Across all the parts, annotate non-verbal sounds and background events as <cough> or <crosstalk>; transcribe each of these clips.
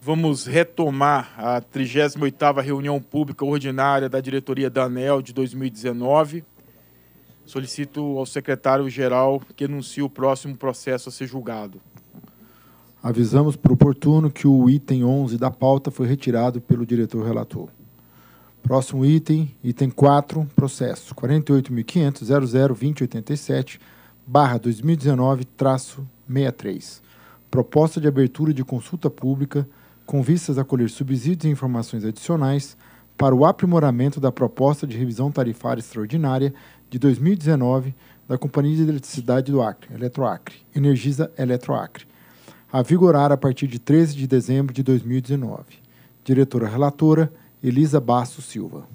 Vamos retomar a 38ª reunião pública ordinária da diretoria da ANEL de 2019. Solicito ao secretário-geral que anuncie o próximo processo a ser julgado. Avisamos por oportuno que o item 11 da pauta foi retirado pelo diretor relator. Próximo item, item 4, processo 48.500.002087, barra 2019, traço 63. Proposta de abertura de consulta pública com vistas a colher subsídios e informações adicionais para o aprimoramento da proposta de revisão tarifária extraordinária de 2019 da Companhia de Eletricidade do Acre, Eletroacre, Energisa Eletroacre, a vigorar a partir de 13 de dezembro de 2019. Diretora relatora Elisa Basso Silva.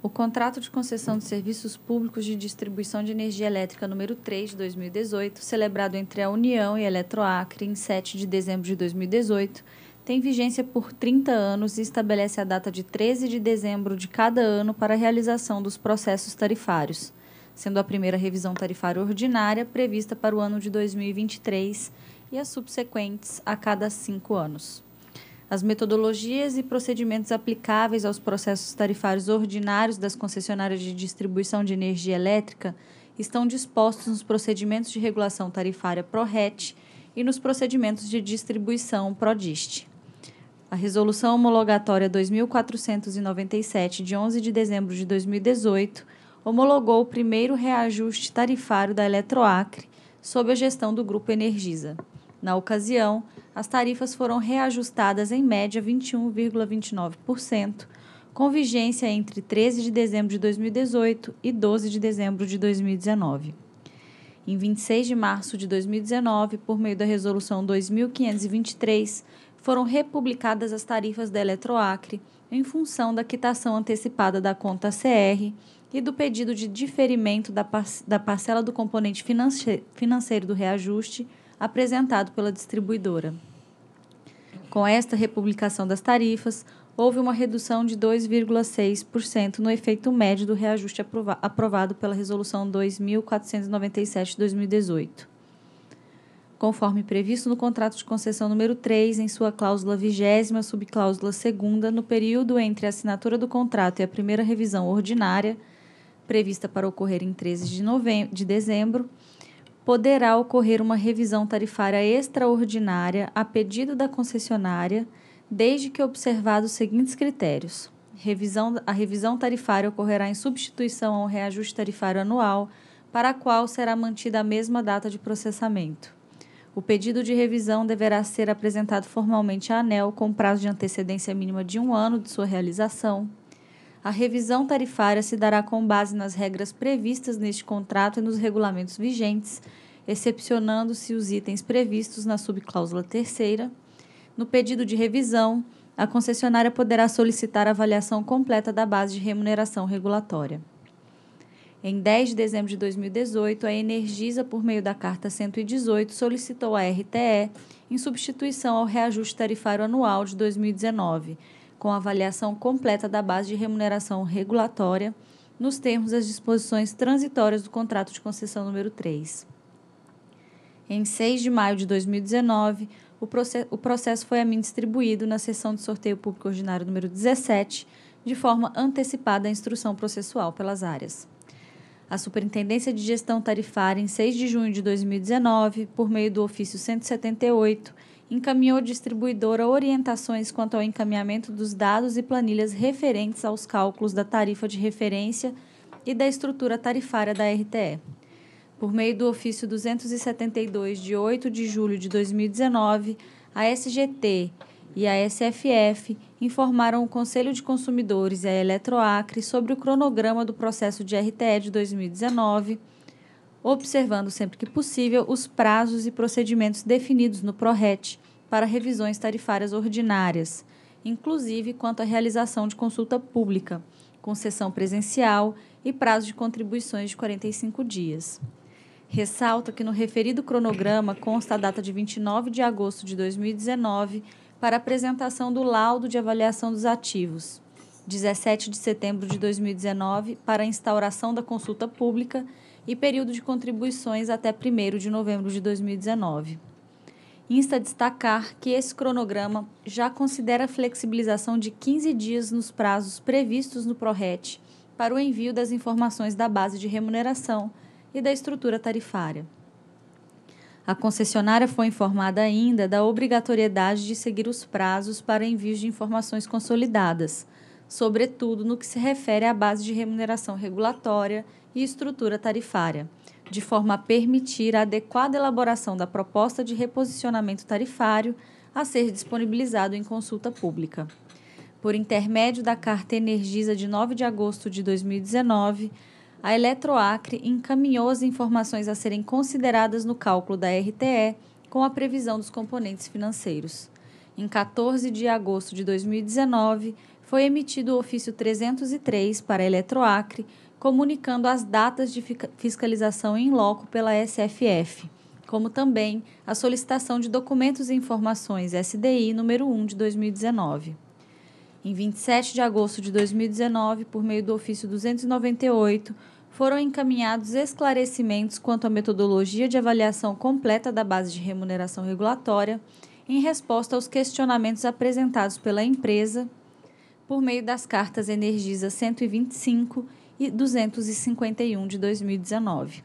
O contrato de concessão de serviços públicos de distribuição de energia elétrica número 3 de 2018, celebrado entre a União e a Eletroacre em 7 de dezembro de 2018, tem vigência por 30 anos e estabelece a data de 13 de dezembro de cada ano para a realização dos processos tarifários, sendo a primeira revisão tarifária ordinária prevista para o ano de 2023 e as subsequentes a cada cinco anos as metodologias e procedimentos aplicáveis aos processos tarifários ordinários das concessionárias de distribuição de energia elétrica estão dispostos nos procedimentos de regulação tarifária PRORET e nos procedimentos de distribuição PRODIST. A Resolução Homologatória 2497, de 11 de dezembro de 2018, homologou o primeiro reajuste tarifário da Eletroacre sob a gestão do Grupo Energisa. Na ocasião, as tarifas foram reajustadas em média 21,29%, com vigência entre 13 de dezembro de 2018 e 12 de dezembro de 2019. Em 26 de março de 2019, por meio da Resolução 2523, foram republicadas as tarifas da Eletroacre em função da quitação antecipada da conta CR e do pedido de diferimento da, parcela do componente financeiro do reajuste apresentado pela distribuidora. Com esta republicação das tarifas, houve uma redução de 2,6% no efeito médio do reajuste aprovado pela Resolução 2497-2018. Conforme previsto no contrato de concessão número 3, em sua cláusula vigésima, subcláusula segunda, no período entre a assinatura do contrato e a primeira revisão ordinária, prevista para ocorrer em 13 de, de dezembro, poderá ocorrer uma revisão tarifária extraordinária a pedido da concessionária, desde que observados os seguintes critérios. Revisão, a revisão tarifária ocorrerá em substituição ao reajuste tarifário anual, para a qual será mantida a mesma data de processamento. O pedido de revisão deverá ser apresentado formalmente à ANEL com prazo de antecedência mínima de um ano de sua realização. A revisão tarifária se dará com base nas regras previstas neste contrato e nos regulamentos vigentes, excepcionando-se os itens previstos na subcláusula terceira. No pedido de revisão, a concessionária poderá solicitar a avaliação completa da base de remuneração regulatória. Em 10 de dezembro de 2018, a Energisa, por meio da Carta 118, solicitou à RTE, em substituição ao reajuste tarifário anual de 2019, com avaliação completa da base de remuneração regulatória, nos termos das disposições transitórias do contrato de concessão número 3. Em 6 de maio de 2019, o, proce o processo foi a mim distribuído na sessão de sorteio público ordinário número 17, de forma antecipada à instrução processual pelas áreas. A Superintendência de Gestão Tarifária, em 6 de junho de 2019, por meio do ofício 178, encaminhou distribuidora orientações quanto ao encaminhamento dos dados e planilhas referentes aos cálculos da tarifa de referência e da estrutura tarifária da RTE. Por meio do ofício 272, de 8 de julho de 2019, a SGT e a SFF informaram o Conselho de Consumidores e a Eletroacre sobre o cronograma do processo de RTE de 2019, observando sempre que possível os prazos e procedimentos definidos no PRORET para revisões tarifárias ordinárias, inclusive quanto à realização de consulta pública, concessão presencial e prazo de contribuições de 45 dias. Ressalta que no referido cronograma consta a data de 29 de agosto de 2019 para apresentação do laudo de avaliação dos ativos, 17 de setembro de 2019 para a instauração da consulta pública e período de contribuições até 1 de novembro de 2019. Insta destacar que esse cronograma já considera a flexibilização de 15 dias nos prazos previstos no PRORET para o envio das informações da base de remuneração e da estrutura tarifária. A concessionária foi informada ainda da obrigatoriedade de seguir os prazos para envio de informações consolidadas, sobretudo no que se refere à base de remuneração regulatória e estrutura tarifária, de forma a permitir a adequada elaboração da proposta de reposicionamento tarifário a ser disponibilizado em consulta pública. Por intermédio da Carta Energisa de 9 de agosto de 2019, a Eletroacre encaminhou as informações a serem consideradas no cálculo da RTE com a previsão dos componentes financeiros. Em 14 de agosto de 2019, foi emitido o ofício 303 para a Eletroacre, comunicando as datas de fiscalização em loco pela SFF, como também a solicitação de documentos e informações SDI número 1 de 2019. Em 27 de agosto de 2019, por meio do ofício 298, foram encaminhados esclarecimentos quanto à metodologia de avaliação completa da base de remuneração regulatória, em resposta aos questionamentos apresentados pela empresa por meio das cartas Energisa 125 e 251 de 2019.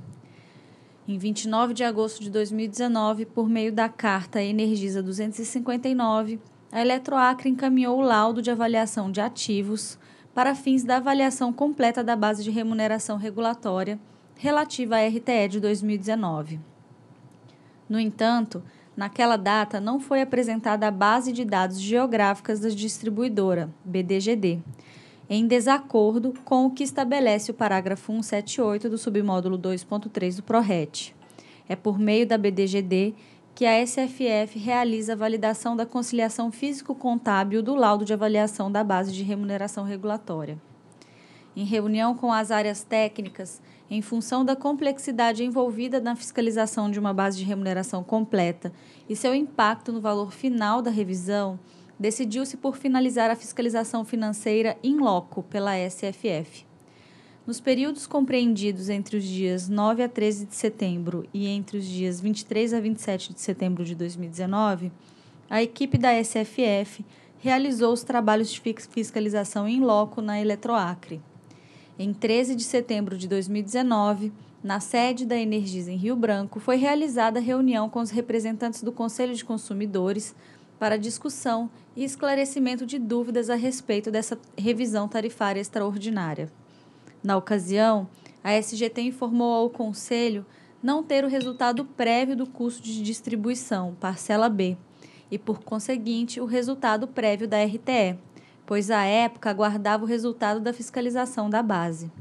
Em 29 de agosto de 2019, por meio da carta Energisa 259, a Eletroacre encaminhou o laudo de avaliação de ativos para fins da avaliação completa da base de remuneração regulatória relativa à RTE de 2019. No entanto, naquela data não foi apresentada a base de dados geográficas da distribuidora, BDGD, em desacordo com o que estabelece o parágrafo 178 do submódulo 2.3 do PRORET. É por meio da BDGD que a SFF realiza a validação da conciliação físico-contábil do laudo de avaliação da base de remuneração regulatória. Em reunião com as áreas técnicas, em função da complexidade envolvida na fiscalização de uma base de remuneração completa e seu impacto no valor final da revisão, decidiu-se por finalizar a fiscalização financeira in loco pela SFF. Nos períodos compreendidos entre os dias 9 a 13 de setembro e entre os dias 23 a 27 de setembro de 2019, a equipe da SFF realizou os trabalhos de fiscalização em loco na Eletroacre. Em 13 de setembro de 2019, na sede da Energisa em Rio Branco, foi realizada reunião com os representantes do Conselho de Consumidores para discussão e esclarecimento de dúvidas a respeito dessa revisão tarifária extraordinária. Na ocasião, a SGT informou ao Conselho não ter o resultado prévio do custo de distribuição, parcela B, e, por conseguinte, o resultado prévio da RTE, pois à época aguardava o resultado da fiscalização da base.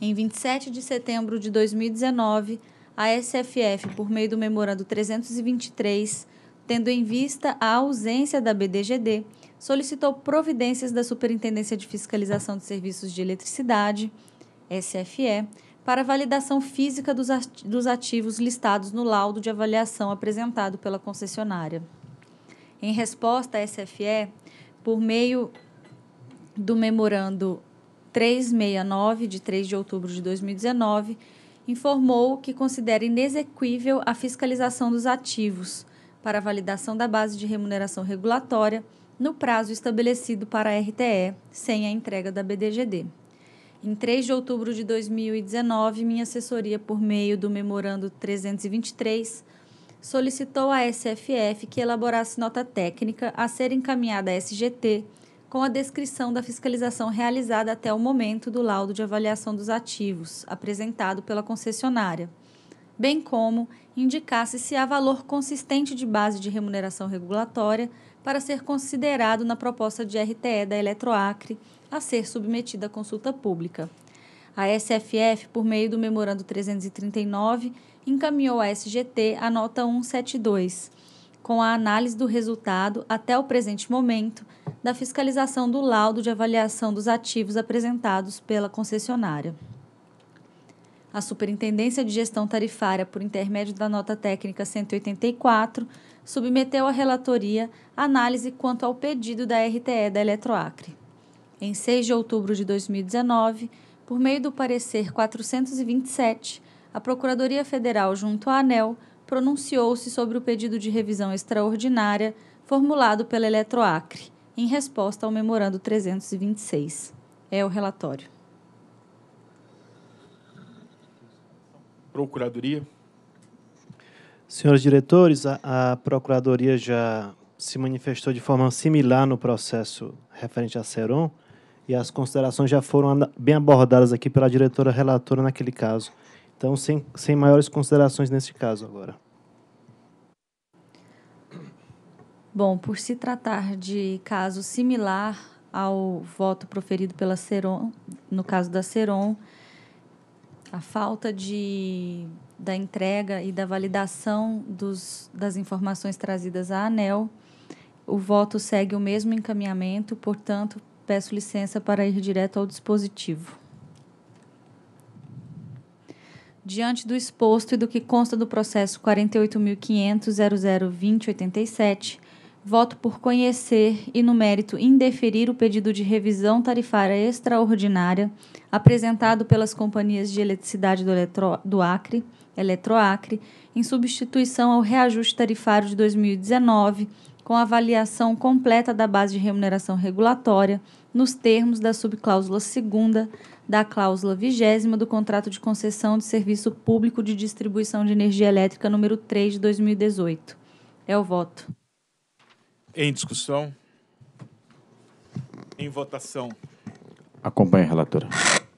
Em 27 de setembro de 2019, a SFF, por meio do Memorando 323, tendo em vista a ausência da BDGD, solicitou providências da Superintendência de Fiscalização de Serviços de Eletricidade, SFE, para validação física dos ativos listados no laudo de avaliação apresentado pela concessionária. Em resposta à SFE, por meio do memorando 369 de 3 de outubro de 2019, informou que considera inexequível a fiscalização dos ativos para validação da base de remuneração regulatória no prazo estabelecido para a RTE, sem a entrega da BDGD. Em 3 de outubro de 2019, minha assessoria, por meio do Memorando 323, solicitou à SFF que elaborasse nota técnica a ser encaminhada à SGT com a descrição da fiscalização realizada até o momento do laudo de avaliação dos ativos apresentado pela concessionária, bem como indicasse se há valor consistente de base de remuneração regulatória para ser considerado na proposta de RTE da Eletroacre a ser submetida à consulta pública. A SFF, por meio do Memorando 339, encaminhou à SGT a nota 172, com a análise do resultado, até o presente momento, da fiscalização do laudo de avaliação dos ativos apresentados pela concessionária a Superintendência de Gestão Tarifária, por intermédio da nota técnica 184, submeteu à relatoria análise quanto ao pedido da RTE da Eletroacre. Em 6 de outubro de 2019, por meio do parecer 427, a Procuradoria Federal, junto à ANEL, pronunciou-se sobre o pedido de revisão extraordinária formulado pela Eletroacre, em resposta ao memorando 326. É o relatório. Procuradoria? Senhores diretores, a, a Procuradoria já se manifestou de forma similar no processo referente à Seron e as considerações já foram bem abordadas aqui pela diretora relatora naquele caso. Então, sem, sem maiores considerações nesse caso agora. Bom, por se tratar de caso similar ao voto proferido pela Seron, no caso da Seron, a falta de, da entrega e da validação dos, das informações trazidas à ANEL. O voto segue o mesmo encaminhamento, portanto, peço licença para ir direto ao dispositivo. Diante do exposto e do que consta do processo 48.500.002087, Voto por conhecer e, no mérito, indeferir o pedido de revisão tarifária extraordinária apresentado pelas companhias de eletricidade do, Eletro, do Acre, Eletroacre, em substituição ao reajuste tarifário de 2019, com avaliação completa da base de remuneração regulatória, nos termos da subcláusula 2 da cláusula 20 do contrato de concessão de serviço público de distribuição de energia elétrica número 3 de 2018. É o voto. Em discussão? Em votação? Acompanha a relatora.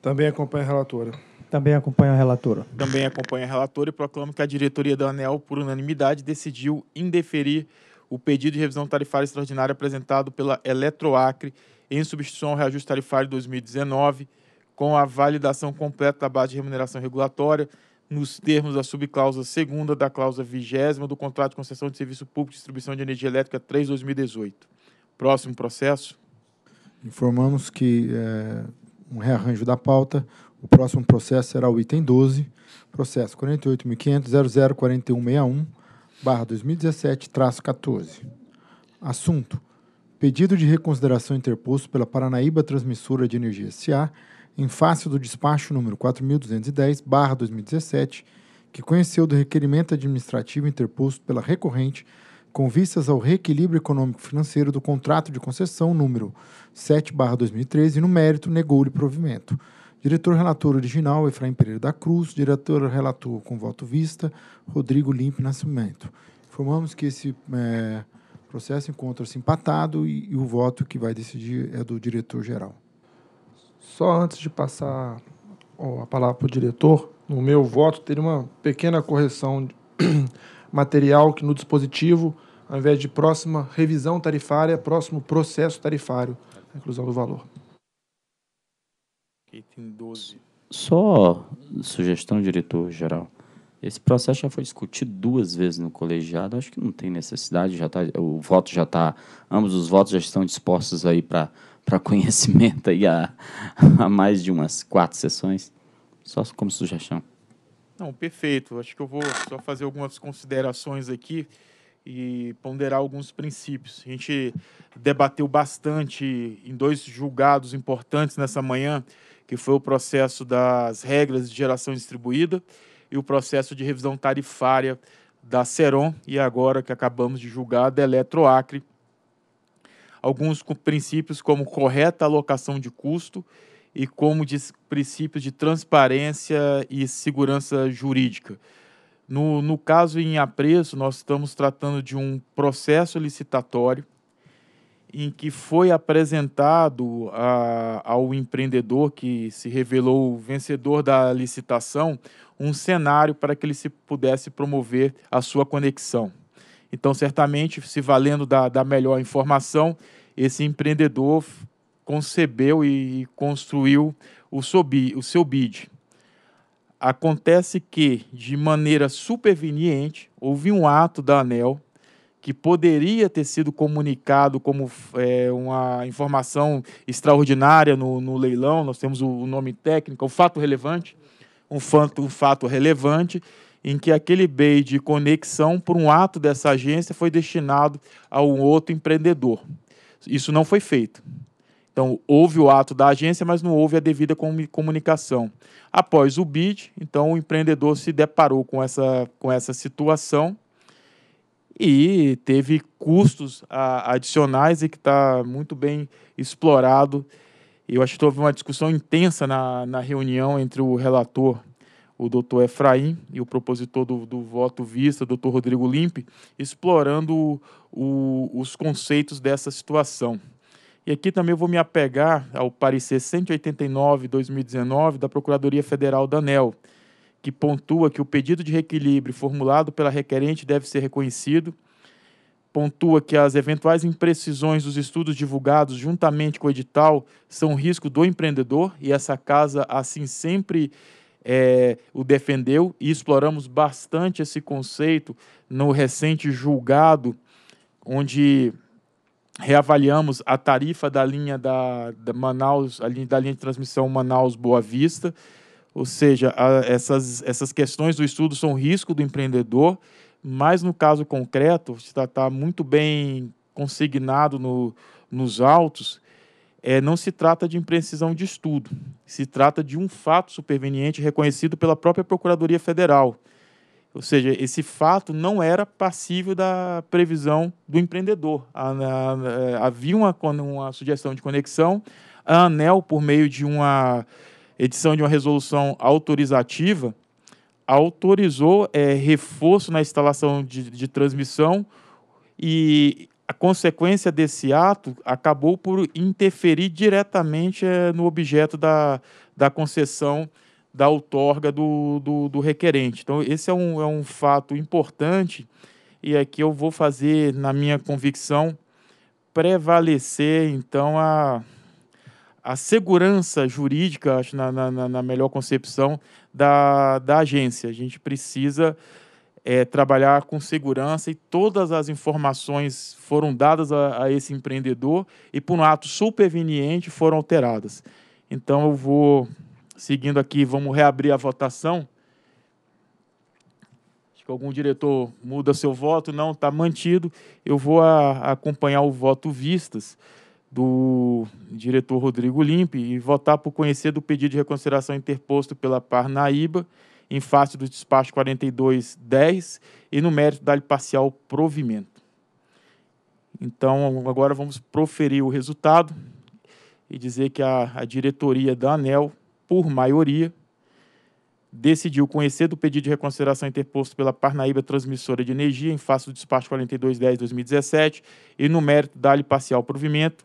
Também acompanha a relatora. Também acompanha a relatora. Também acompanha a relatora e proclamo que a diretoria da ANEL, por unanimidade, decidiu indeferir o pedido de revisão tarifária extraordinária apresentado pela Eletroacre em substituição ao reajuste tarifário 2019, com a validação completa da base de remuneração regulatória, nos termos da subcláusula segunda da cláusula vigésima do contrato de concessão de serviço público de distribuição de energia elétrica 3-2018. Próximo processo. Informamos que é, um rearranjo da pauta. O próximo processo será o item 12, processo 48.500.004161, barra 2017, traço 14. Assunto. Pedido de reconsideração interposto pela Paranaíba Transmissora de Energia S.A., em face do despacho número 4210/2017, que conheceu do requerimento administrativo interposto pela recorrente com vistas ao reequilíbrio econômico-financeiro do contrato de concessão número 7/2013 no mérito negou-lhe provimento. Diretor relator original Efraim Pereira da Cruz, diretor relator com voto vista Rodrigo Limpe Nascimento. Informamos que esse é, processo encontra-se empatado e, e o voto que vai decidir é do diretor geral. Só antes de passar a palavra para o diretor, no meu voto teria uma pequena correção <clears throat> material que no dispositivo, ao invés de próxima revisão tarifária, próximo processo tarifário, a inclusão do valor. Item 12. Só sugestão, diretor-geral. Esse processo já foi discutido duas vezes no colegiado, acho que não tem necessidade, já tá, o voto já está, ambos os votos já estão dispostos aí para <laughs> conhecimento aí a há mais de umas quatro sessões, só como sugestão. Não, perfeito, acho que eu vou só fazer algumas considerações aqui e ponderar alguns princípios. A gente debateu bastante em dois julgados importantes nessa manhã, que foi o processo das regras de geração distribuída, e o processo de revisão tarifária da Seron e agora que acabamos de julgar da Eletroacre. Alguns princípios como correta alocação de custo e como de princípios de transparência e segurança jurídica. No, no caso em apreço, nós estamos tratando de um processo licitatório em que foi apresentado a, ao empreendedor que se revelou vencedor da licitação um cenário para que ele se pudesse promover a sua conexão. Então, certamente, se valendo da, da melhor informação, esse empreendedor concebeu e construiu o seu, o seu bid. Acontece que, de maneira superveniente, houve um ato da ANEL que poderia ter sido comunicado como é, uma informação extraordinária no, no, leilão, nós temos o, nome técnico, o fato relevante, um fato, um fato relevante em que aquele BEI de conexão por um ato dessa agência foi destinado a um outro empreendedor. Isso não foi feito. Então, houve o ato da agência, mas não houve a devida comunicação. Após o BID, então o empreendedor se deparou com essa, com essa situação e teve custos adicionais e que está muito bem explorado eu acho que houve uma discussão intensa na, na reunião entre o relator, o doutor Efraim, e o propositor do, do voto vista, o doutor Rodrigo Limpe, explorando o, os conceitos dessa situação. E aqui também eu vou me apegar ao parecer 189-2019 da Procuradoria Federal da ANEL, que pontua que o pedido de reequilíbrio formulado pela requerente deve ser reconhecido pontua que as eventuais imprecisões dos estudos divulgados juntamente com o edital são risco do empreendedor e essa casa assim sempre é, o defendeu e exploramos bastante esse conceito no recente julgado onde reavaliamos a tarifa da linha da, da Manaus, a linha, da linha de transmissão Manaus Boa Vista, ou seja, a, essas, essas questões do estudo são risco do empreendedor mas no caso concreto, está tá muito bem consignado no, nos autos, é, não se trata de imprecisão de estudo, se trata de um fato superveniente reconhecido pela própria Procuradoria Federal. Ou seja, esse fato não era passível da previsão do empreendedor. A, a, a, havia uma, uma sugestão de conexão, a ANEL, por meio de uma edição de uma resolução autorizativa, autorizou é, reforço na instalação de, de transmissão e a consequência desse ato acabou por interferir diretamente é, no objeto da, da concessão da outorga do, do, do, requerente. Então, esse é um, é um fato importante e aqui é eu vou fazer, na minha convicção, prevalecer, então, a, a segurança jurídica, acho, na, na, na, melhor concepção da, da agência. A gente precisa é, trabalhar com segurança e todas as informações foram dadas a, a esse empreendedor e, por um ato superveniente, foram alteradas. Então, eu vou seguindo aqui, vamos reabrir a votação. Acho que algum diretor muda seu voto, não, está mantido. Eu vou a, acompanhar o voto vistas do diretor Rodrigo Limpe e votar por conhecer do pedido de reconsideração interposto pela Parnaíba em face do despacho 4210 e no mérito da parcial provimento. Então, agora vamos proferir o resultado e dizer que a, a diretoria da ANEL, por maioria, decidiu conhecer do pedido de reconsideração interposto pela Parnaíba Transmissora de Energia em face do despacho 4210-2017 e no mérito da parcial provimento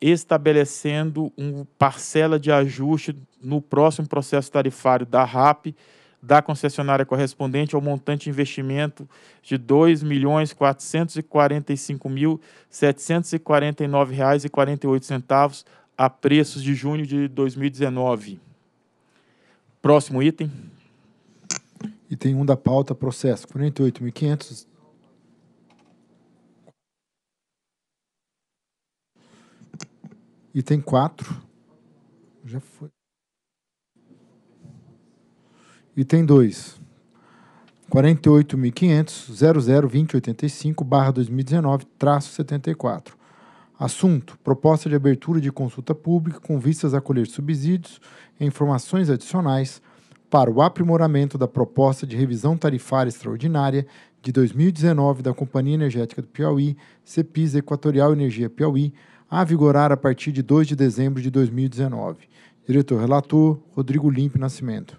estabelecendo uma parcela de ajuste no próximo processo tarifário da RAP da concessionária correspondente ao montante de investimento de R$ 2.445.749,48 a preços de junho de 2019. Próximo item. Item 1 da pauta, processo 48.500 Item 4. Já foi. Item 2. 48.500.002085-2019-74. Assunto: Proposta de abertura de consulta pública com vistas a colher subsídios e informações adicionais para o aprimoramento da proposta de revisão tarifária extraordinária de 2019 da Companhia Energética do Piauí, CEPIS Equatorial Energia Piauí, a vigorar a partir de 2 de dezembro de 2019. Diretor relator Rodrigo Limpe Nascimento.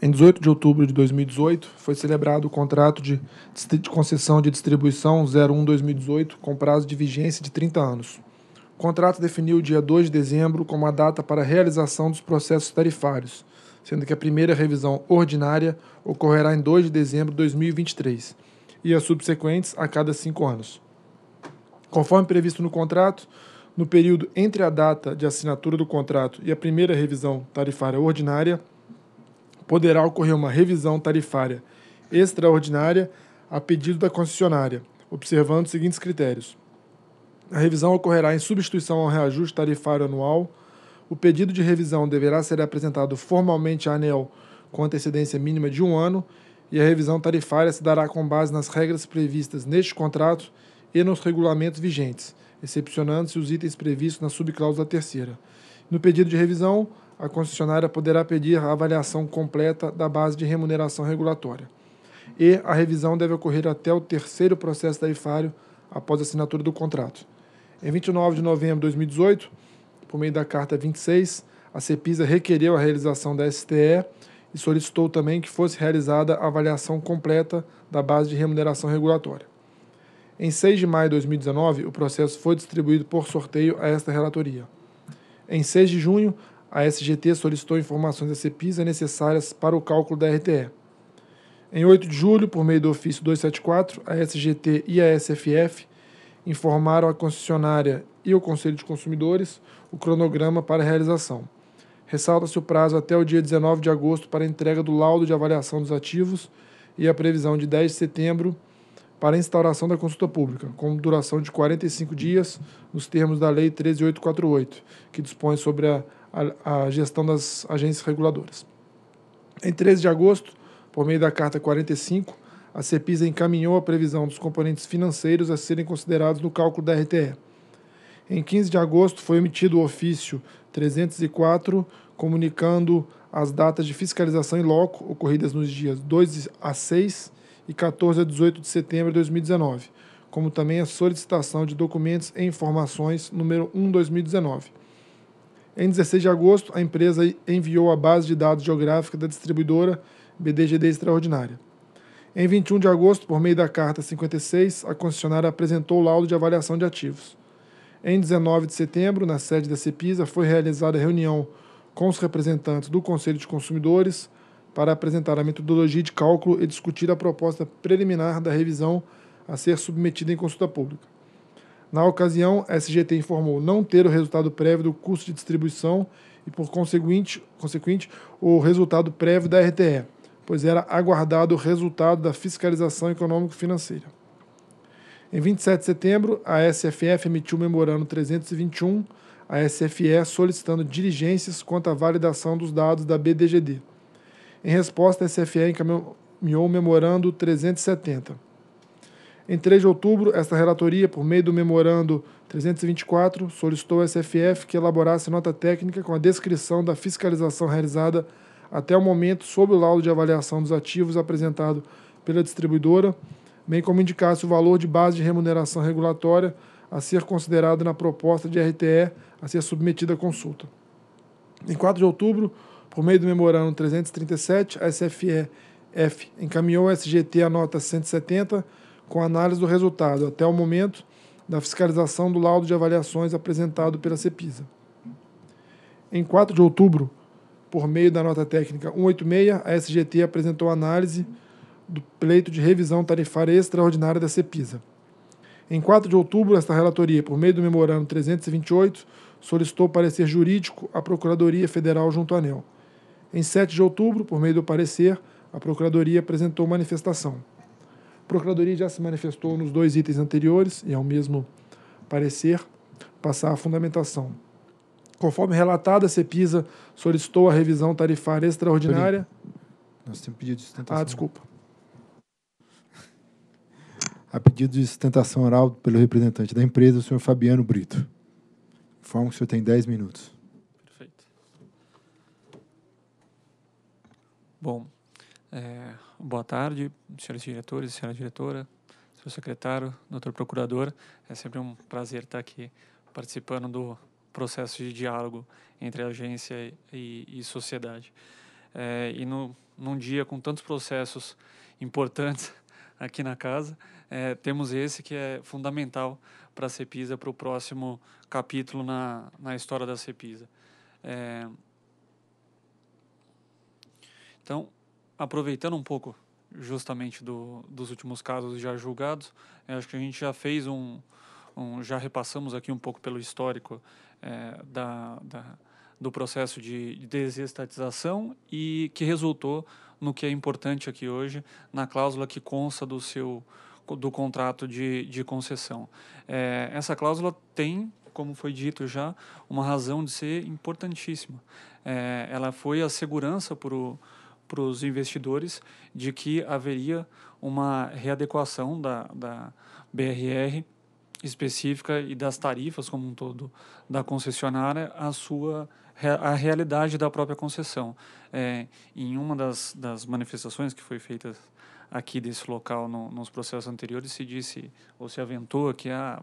Em 18 de outubro de 2018, foi celebrado o contrato de, concessão de distribuição 01-2018 com prazo de vigência de 30 anos. O contrato definiu o dia 2 de dezembro como a data para a realização dos processos tarifários, sendo que a primeira revisão ordinária ocorrerá em 2 de dezembro de 2023 e as subsequentes a cada cinco anos. Conforme previsto no contrato, no período entre a data de assinatura do contrato e a primeira revisão tarifária ordinária, poderá ocorrer uma revisão tarifária extraordinária a pedido da concessionária, observando os seguintes critérios. A revisão ocorrerá em substituição ao reajuste tarifário anual. O pedido de revisão deverá ser apresentado formalmente à ANEL com antecedência mínima de um ano e a revisão tarifária se dará com base nas regras previstas neste contrato e nos regulamentos vigentes, excepcionando-se os itens previstos na subcláusula terceira. No pedido de revisão, a concessionária poderá pedir a avaliação completa da base de remuneração regulatória. E a revisão deve ocorrer até o terceiro processo da Ifario após a assinatura do contrato. Em 29 de novembro de 2018, por meio da Carta 26, a CEPISA requereu a realização da STE e solicitou também que fosse realizada a avaliação completa da base de remuneração regulatória. Em 6 de maio de 2019, o processo foi distribuído por sorteio a esta relatoria. Em 6 de junho, a SGT solicitou informações da CEPISA necessárias para o cálculo da RTE. Em 8 de julho, por meio do ofício 274, a SGT e a SFF informaram a concessionária e o Conselho de Consumidores o cronograma para a realização. Ressalta-se o prazo até o dia 19 de agosto para a entrega do laudo de avaliação dos ativos e a previsão de 10 de setembro para instauração da consulta pública, com duração de 45 dias, nos termos da Lei 13848, que dispõe sobre a, a, a gestão das agências reguladoras. Em 13 de agosto, por meio da Carta 45, a Cepisa encaminhou a previsão dos componentes financeiros a serem considerados no cálculo da RTE. Em 15 de agosto, foi emitido o ofício 304, comunicando as datas de fiscalização em loco, ocorridas nos dias 2 a 6 e 14 a 18 de setembro de 2019, como também a solicitação de documentos e informações número 1/2019. Em 16 de agosto, a empresa enviou a base de dados geográfica da distribuidora BDGD Extraordinária. Em 21 de agosto, por meio da carta 56, a concessionária apresentou o laudo de avaliação de ativos. Em 19 de setembro, na sede da CEPISA, foi realizada a reunião com os representantes do Conselho de Consumidores, para apresentar a metodologia de cálculo e discutir a proposta preliminar da revisão a ser submetida em consulta pública. Na ocasião, a SGT informou não ter o resultado prévio do custo de distribuição e, por conseguinte, consequente, o resultado prévio da RTE, pois era aguardado o resultado da fiscalização econômico-financeira. Em 27 de setembro, a SFF emitiu o memorando 321 à SFE solicitando diligências quanto à validação dos dados da BDGD. Em resposta, a SFE encaminhou o memorando 370. Em 3 de outubro, esta relatoria, por meio do memorando 324, solicitou à SFF que elaborasse nota técnica com a descrição da fiscalização realizada até o momento sob o laudo de avaliação dos ativos apresentado pela distribuidora, bem como indicasse o valor de base de remuneração regulatória a ser considerado na proposta de RTE a ser submetida à consulta. Em 4 de outubro, por meio do memorando 337, a SFF encaminhou a SGT a nota 170 com análise do resultado até o momento da fiscalização do laudo de avaliações apresentado pela CEPISA. Em 4 de outubro, por meio da nota técnica 186, a SGT apresentou análise do pleito de revisão tarifária extraordinária da CEPISA. Em 4 de outubro, esta relatoria, por meio do memorando 328, solicitou parecer jurídico à Procuradoria Federal junto à ANEL. Em 7 de outubro, por meio do parecer, a Procuradoria apresentou manifestação. A Procuradoria já se manifestou nos dois itens anteriores e, ao mesmo parecer, passar a fundamentação. Conforme relatado, a CEPISA solicitou a revisão tarifária extraordinária. Nós temos pedido de sustentação. Ah, desculpa. A pedido de sustentação oral pelo representante da empresa, o senhor Fabiano Brito. Informo que o senhor tem 10 minutos. Bom, é, boa tarde, senhores diretores, senhora diretora, senhor secretário, doutor procurador. É sempre um prazer estar aqui participando do processo de diálogo entre agência e, e sociedade. É, e no, num dia com tantos processos importantes <laughs> aqui na casa, é, temos esse que é fundamental para a CEPISA, para o próximo capítulo na, na história da CEPISA. É, então, aproveitando um pouco justamente do, dos últimos casos já julgados, eh, acho que a gente já fez um, um, já repassamos aqui um pouco pelo histórico é, da, da, do processo de desestatização e que resultou no que é importante aqui hoje, na cláusula que consta do seu do contrato de, de concessão. É, essa cláusula tem, como foi dito já, uma razão de ser importantíssima. É, ela foi a segurança para o para os investidores de que haveria uma readequação da, da BRR específica e das tarifas como um todo da concessionária à sua a realidade da própria concessão. É, em uma das, das manifestações que foi feita aqui desse local no, nos processos anteriores se disse ou se aventou que ah,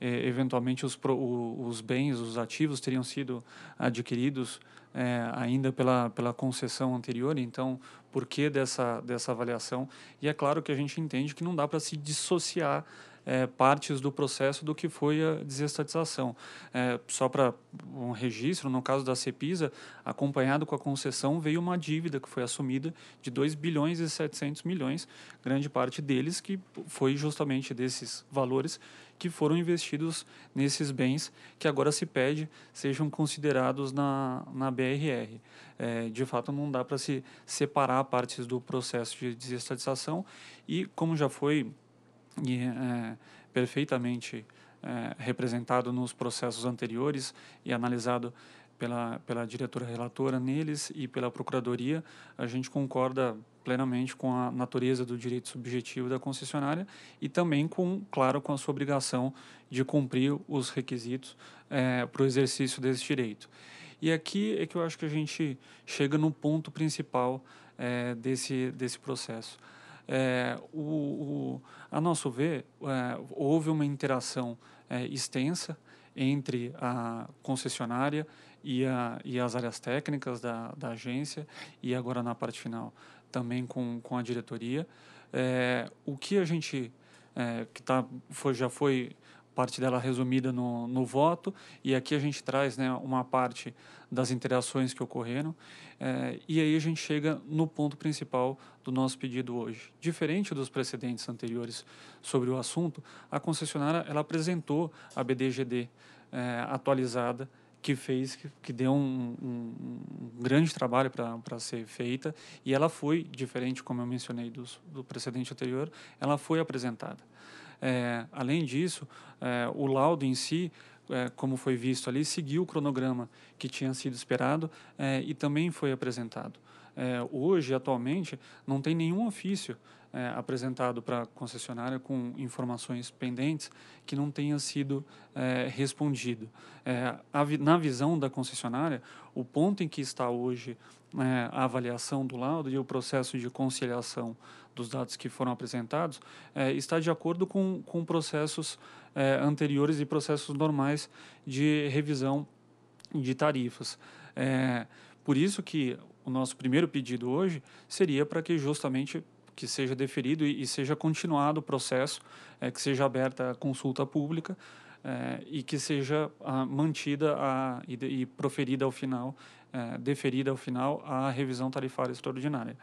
eh, eventualmente os, pro, os bens, os ativos teriam sido adquiridos eh, ainda pela, pela concessão anterior, então por que dessa, dessa avaliação? E é claro que a gente entende que não dá para se dissociar eh, partes do processo do que foi a desestatização. só para um registro, no caso da Cepisa, acompanhado com a concessão, veio uma dívida que foi assumida de 2 bilhões e 700 milhões, grande parte deles que foi justamente desses valores que foram investidos nesses bens que agora se pede sejam considerados na, na BRR. É, de fato, não dá para se separar partes do processo de desestatização e, como já foi é, perfeitamente é, representado nos processos anteriores e analisado pela, pela diretora relatora neles e pela Procuradoria, a gente concorda plenamente com a natureza do direito subjetivo da concessionária e também, com, claro, com a sua obrigação de cumprir os requisitos é, para o exercício desse direito. E aqui é que eu acho que a gente chega no ponto principal é, desse, desse processo. É, o, o, a nosso ver, é, houve uma interação é, extensa entre a concessionária e, a, e as áreas técnicas da, da agência e agora na parte final também com, com a diretoria. É, o que a gente, é, que tá, foi, já foi parte dela resumida no, no voto, e aqui a gente traz né, uma parte das interações que ocorreram, é, e aí a gente chega no ponto principal do nosso pedido hoje. Diferente dos precedentes anteriores sobre o assunto, a concessionária ela apresentou a BDGD é, atualizada que fez, que, que deu um, um, um, grande trabalho para ser feita, e ela foi, diferente, como eu mencionei do precedente anterior, ela foi apresentada. É, além disso, é, o laudo em si, é, como foi visto ali, seguiu o cronograma que tinha sido esperado é, e também foi apresentado é, hoje, atualmente, não tem nenhum ofício é, apresentado para a concessionária com informações pendentes que não tenha sido é, respondido. É, a, na visão da concessionária, o ponto em que está hoje é, a avaliação do laudo e o processo de conciliação dos dados que foram apresentados é, está de acordo com, com processos anteriores e processos normais de revisão de tarifas. Por isso que o nosso primeiro pedido hoje seria para que justamente que seja deferido e, e seja continuado o processo, é, que seja aberta a consulta pública é, e que seja a, ah, mantida a, e, e, proferida ao final, é, deferida ao final a revisão tarifária extraordinária.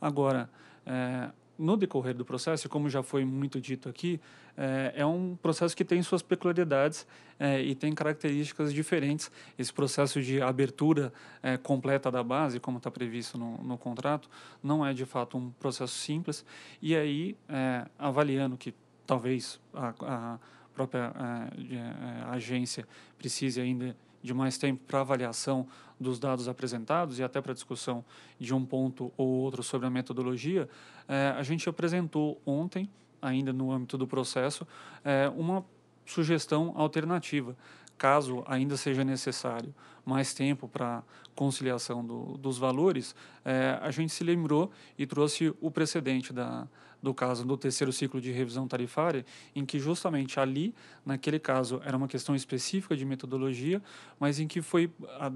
Agora, é, no decorrer do processo, como já foi muito dito aqui, é, é um processo que tem suas peculiaridades é, e tem características diferentes. Esse processo de abertura é, completa da base, como está previsto no, no, contrato, não é de fato um processo simples. E aí, é, avaliando que talvez a, a própria a, é, a é, agência precise ainda de mais tempo para avaliação dos dados apresentados e até para discussão de um ponto ou outro sobre a metodologia, é, a gente apresentou ontem, ainda no âmbito do processo, é, uma sugestão alternativa, caso ainda seja necessário mais tempo para conciliação do, dos valores, é, a gente se lembrou e trouxe o precedente da do caso do terceiro ciclo de revisão tarifária, em que justamente ali, naquele caso, era uma questão específica de metodologia, mas em que foi ah,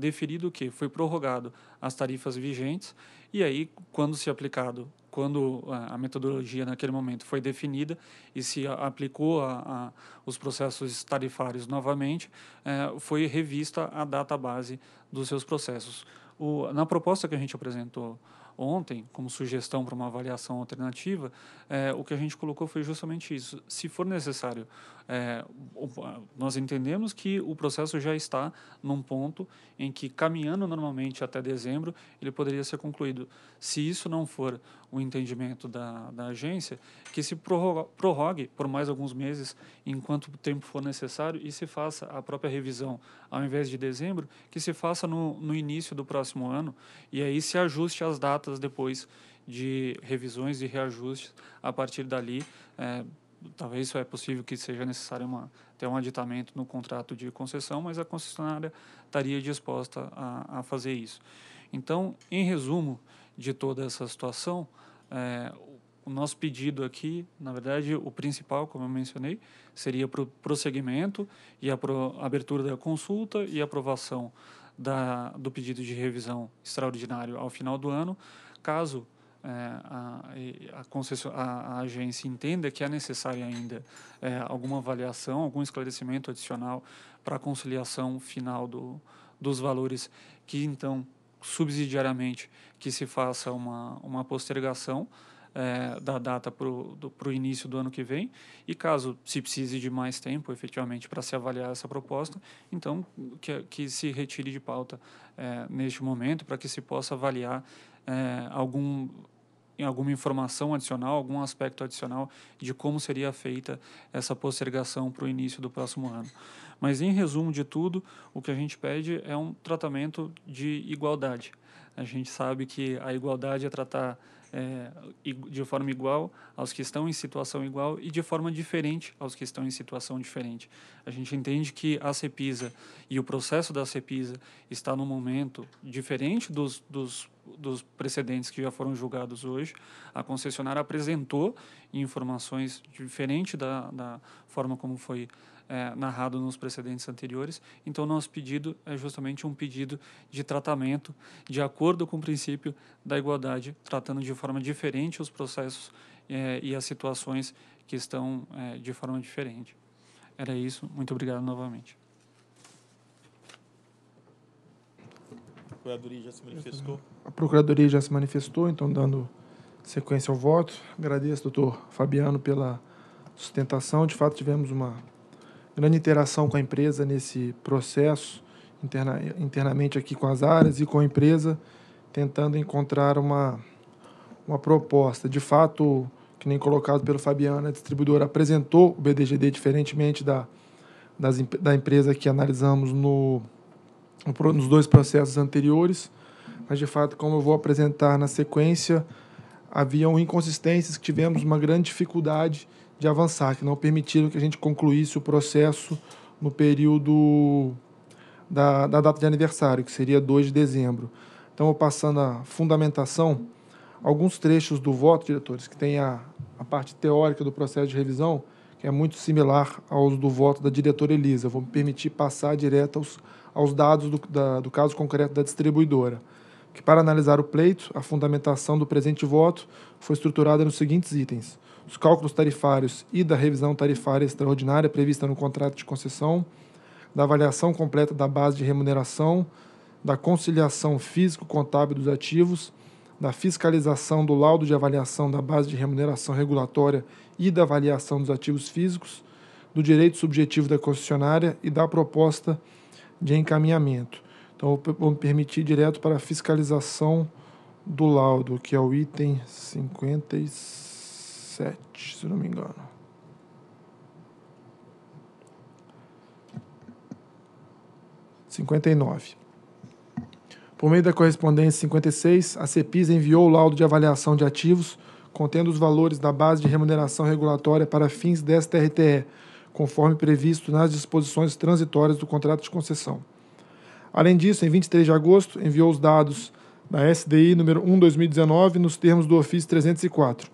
o que foi prorrogado as tarifas vigentes e aí, quando se aplicado, quando ah, a metodologia naquele momento foi definida e se aplicou a, a os processos tarifários novamente, é, foi revista a data base dos seus processos. O, na proposta que a gente apresentou ontem, como sugestão para uma avaliação alternativa, é, o que a gente colocou foi justamente isso. Se for necessário, é, nós entendemos que o processo já está num ponto em que, caminhando normalmente até dezembro, ele poderia ser concluído. Se isso não for o entendimento da, da agência, que se prorrogue por mais alguns meses, enquanto o tempo for necessário, e se faça a própria revisão, ao invés de dezembro, que se faça no, no início do próximo ano, e aí se ajuste as datas depois de revisões e reajustes a partir dali. É, talvez isso é possível que seja necessário uma, ter um aditamento no contrato de concessão, mas a concessionária estaria disposta a, a fazer isso. Então, em resumo, de toda essa situação, é, o nosso pedido aqui, na verdade, o principal, como eu mencionei, seria para o prosseguimento e a pro, abertura da consulta e aprovação da, do pedido de revisão extraordinário ao final do ano, caso é, a, a, a, a, agência entenda que é necessária ainda é, alguma avaliação, algum esclarecimento adicional para a conciliação final do, dos valores que então subsidiariamente que se faça uma, uma postergação é, da data para o início do ano que vem, e caso se precise de mais tempo, efetivamente, para se avaliar essa proposta, então que, que se retire de pauta é, neste momento, para que se possa avaliar é, algum alguma informação adicional, algum aspecto adicional de como seria feita essa postergação para o início do próximo ano. Mas, em resumo de tudo, o que a gente pede é um tratamento de igualdade. A gente sabe que a igualdade é tratar é, de forma igual aos que estão em situação igual e de forma diferente aos que estão em situação diferente. A gente entende que a CEPISA e o processo da CEPISA está num momento diferente dos, dos, dos precedentes que já foram julgados hoje. A concessionária apresentou informações diferentes da, da forma como foi é, narrado nos precedentes anteriores. Então, nosso pedido é justamente um pedido de tratamento de acordo com o princípio da igualdade, tratando de forma diferente os processos é, e as situações que estão é, de forma diferente. Era isso. Muito obrigado novamente. A Procuradoria já se manifestou? A Procuradoria já se manifestou, então, dando sequência ao voto. Agradeço, doutor Fabiano, pela sustentação. De fato, tivemos uma grande interação com a empresa nesse processo, interna, internamente aqui com as áreas e com a empresa, tentando encontrar uma, uma proposta. De fato, que nem colocado pelo Fabiano, a distribuidora apresentou o BDGD diferentemente da, das, da empresa que analisamos no, nos dois processos anteriores, mas de fato, como eu vou apresentar na sequência, haviam inconsistências que tivemos uma grande dificuldade de avançar, que não permitiram que a gente concluísse o processo no período da, da data de aniversário, que seria 2 de dezembro. Então, passando a fundamentação, alguns trechos do voto, diretores, que tem a, a parte teórica do processo de revisão, que é muito similar aos do voto da diretora Elisa. Vou me permitir passar direto aos, aos dados do, da, do caso concreto da distribuidora, que para analisar o pleito, a fundamentação do presente voto foi estruturada nos seguintes itens dos cálculos tarifários e da revisão tarifária extraordinária prevista no contrato de concessão, da avaliação completa da base de remuneração, da conciliação físico-contábil dos ativos, da fiscalização do laudo de avaliação da base de remuneração regulatória e da avaliação dos ativos físicos, do direito subjetivo da concessionária e da proposta de encaminhamento. Então, vou me permitir direto para a fiscalização do laudo, que é o item 56 sete, se não me engano. Cinquenta e nove. Por meio da correspondência 56, a CEPIS enviou o laudo de avaliação de ativos contendo os valores da base de remuneração regulatória para fins desta RTE, conforme previsto nas disposições transitórias do contrato de concessão. Além disso, em 23 de agosto, enviou os dados da SDI número 1/2019 nos termos do ofício 304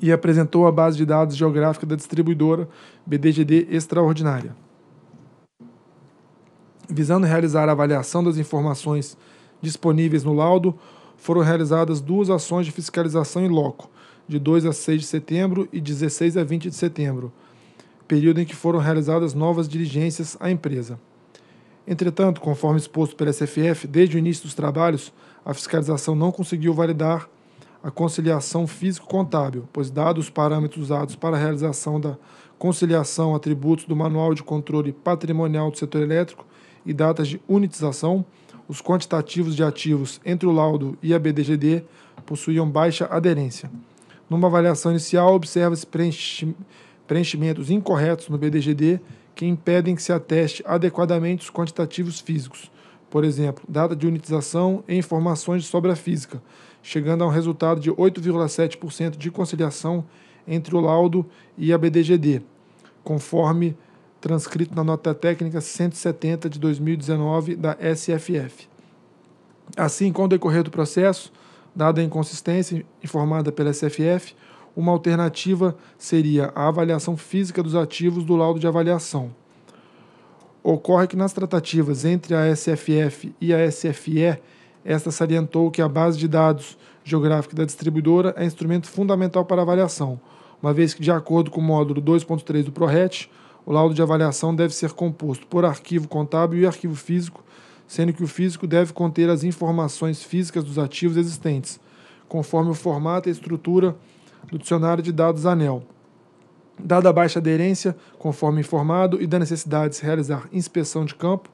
e apresentou a base de dados geográfica da distribuidora BDGD Extraordinária. Visando realizar a avaliação das informações disponíveis no laudo, foram realizadas duas ações de fiscalização em loco, de 2 a 6 de setembro e 16 a 20 de setembro, período em que foram realizadas novas diligências à empresa. Entretanto, conforme exposto pela SFF, desde o início dos trabalhos, a fiscalização não conseguiu validar a conciliação físico-contábil, pois, dados os parâmetros usados para a realização da conciliação, atributos do Manual de Controle Patrimonial do Setor Elétrico e datas de unitização, os quantitativos de ativos entre o laudo e a BDGD possuíam baixa aderência. Numa avaliação inicial, observa-se preenchimentos incorretos no BDGD que impedem que se ateste adequadamente os quantitativos físicos, por exemplo, data de unitização e informações sobre a física, chegando a um resultado de 8,7% de conciliação entre o laudo e a BDGD, conforme transcrito na nota técnica 170 de 2019 da SFF. Assim, com o decorrer do processo, dada a inconsistência informada pela SFF, uma alternativa seria a avaliação física dos ativos do laudo de avaliação. Ocorre que nas tratativas entre a SFF e a SFE esta salientou que a base de dados geográfica da distribuidora é instrumento fundamental para avaliação, uma vez que, de acordo com o módulo 2.3 do ProRet, o laudo de avaliação deve ser composto por arquivo contábil e arquivo físico, sendo que o físico deve conter as informações físicas dos ativos existentes, conforme o formato e estrutura do dicionário de dados ANEL. Dada a baixa aderência, conforme informado, e da necessidade de se realizar inspeção de campo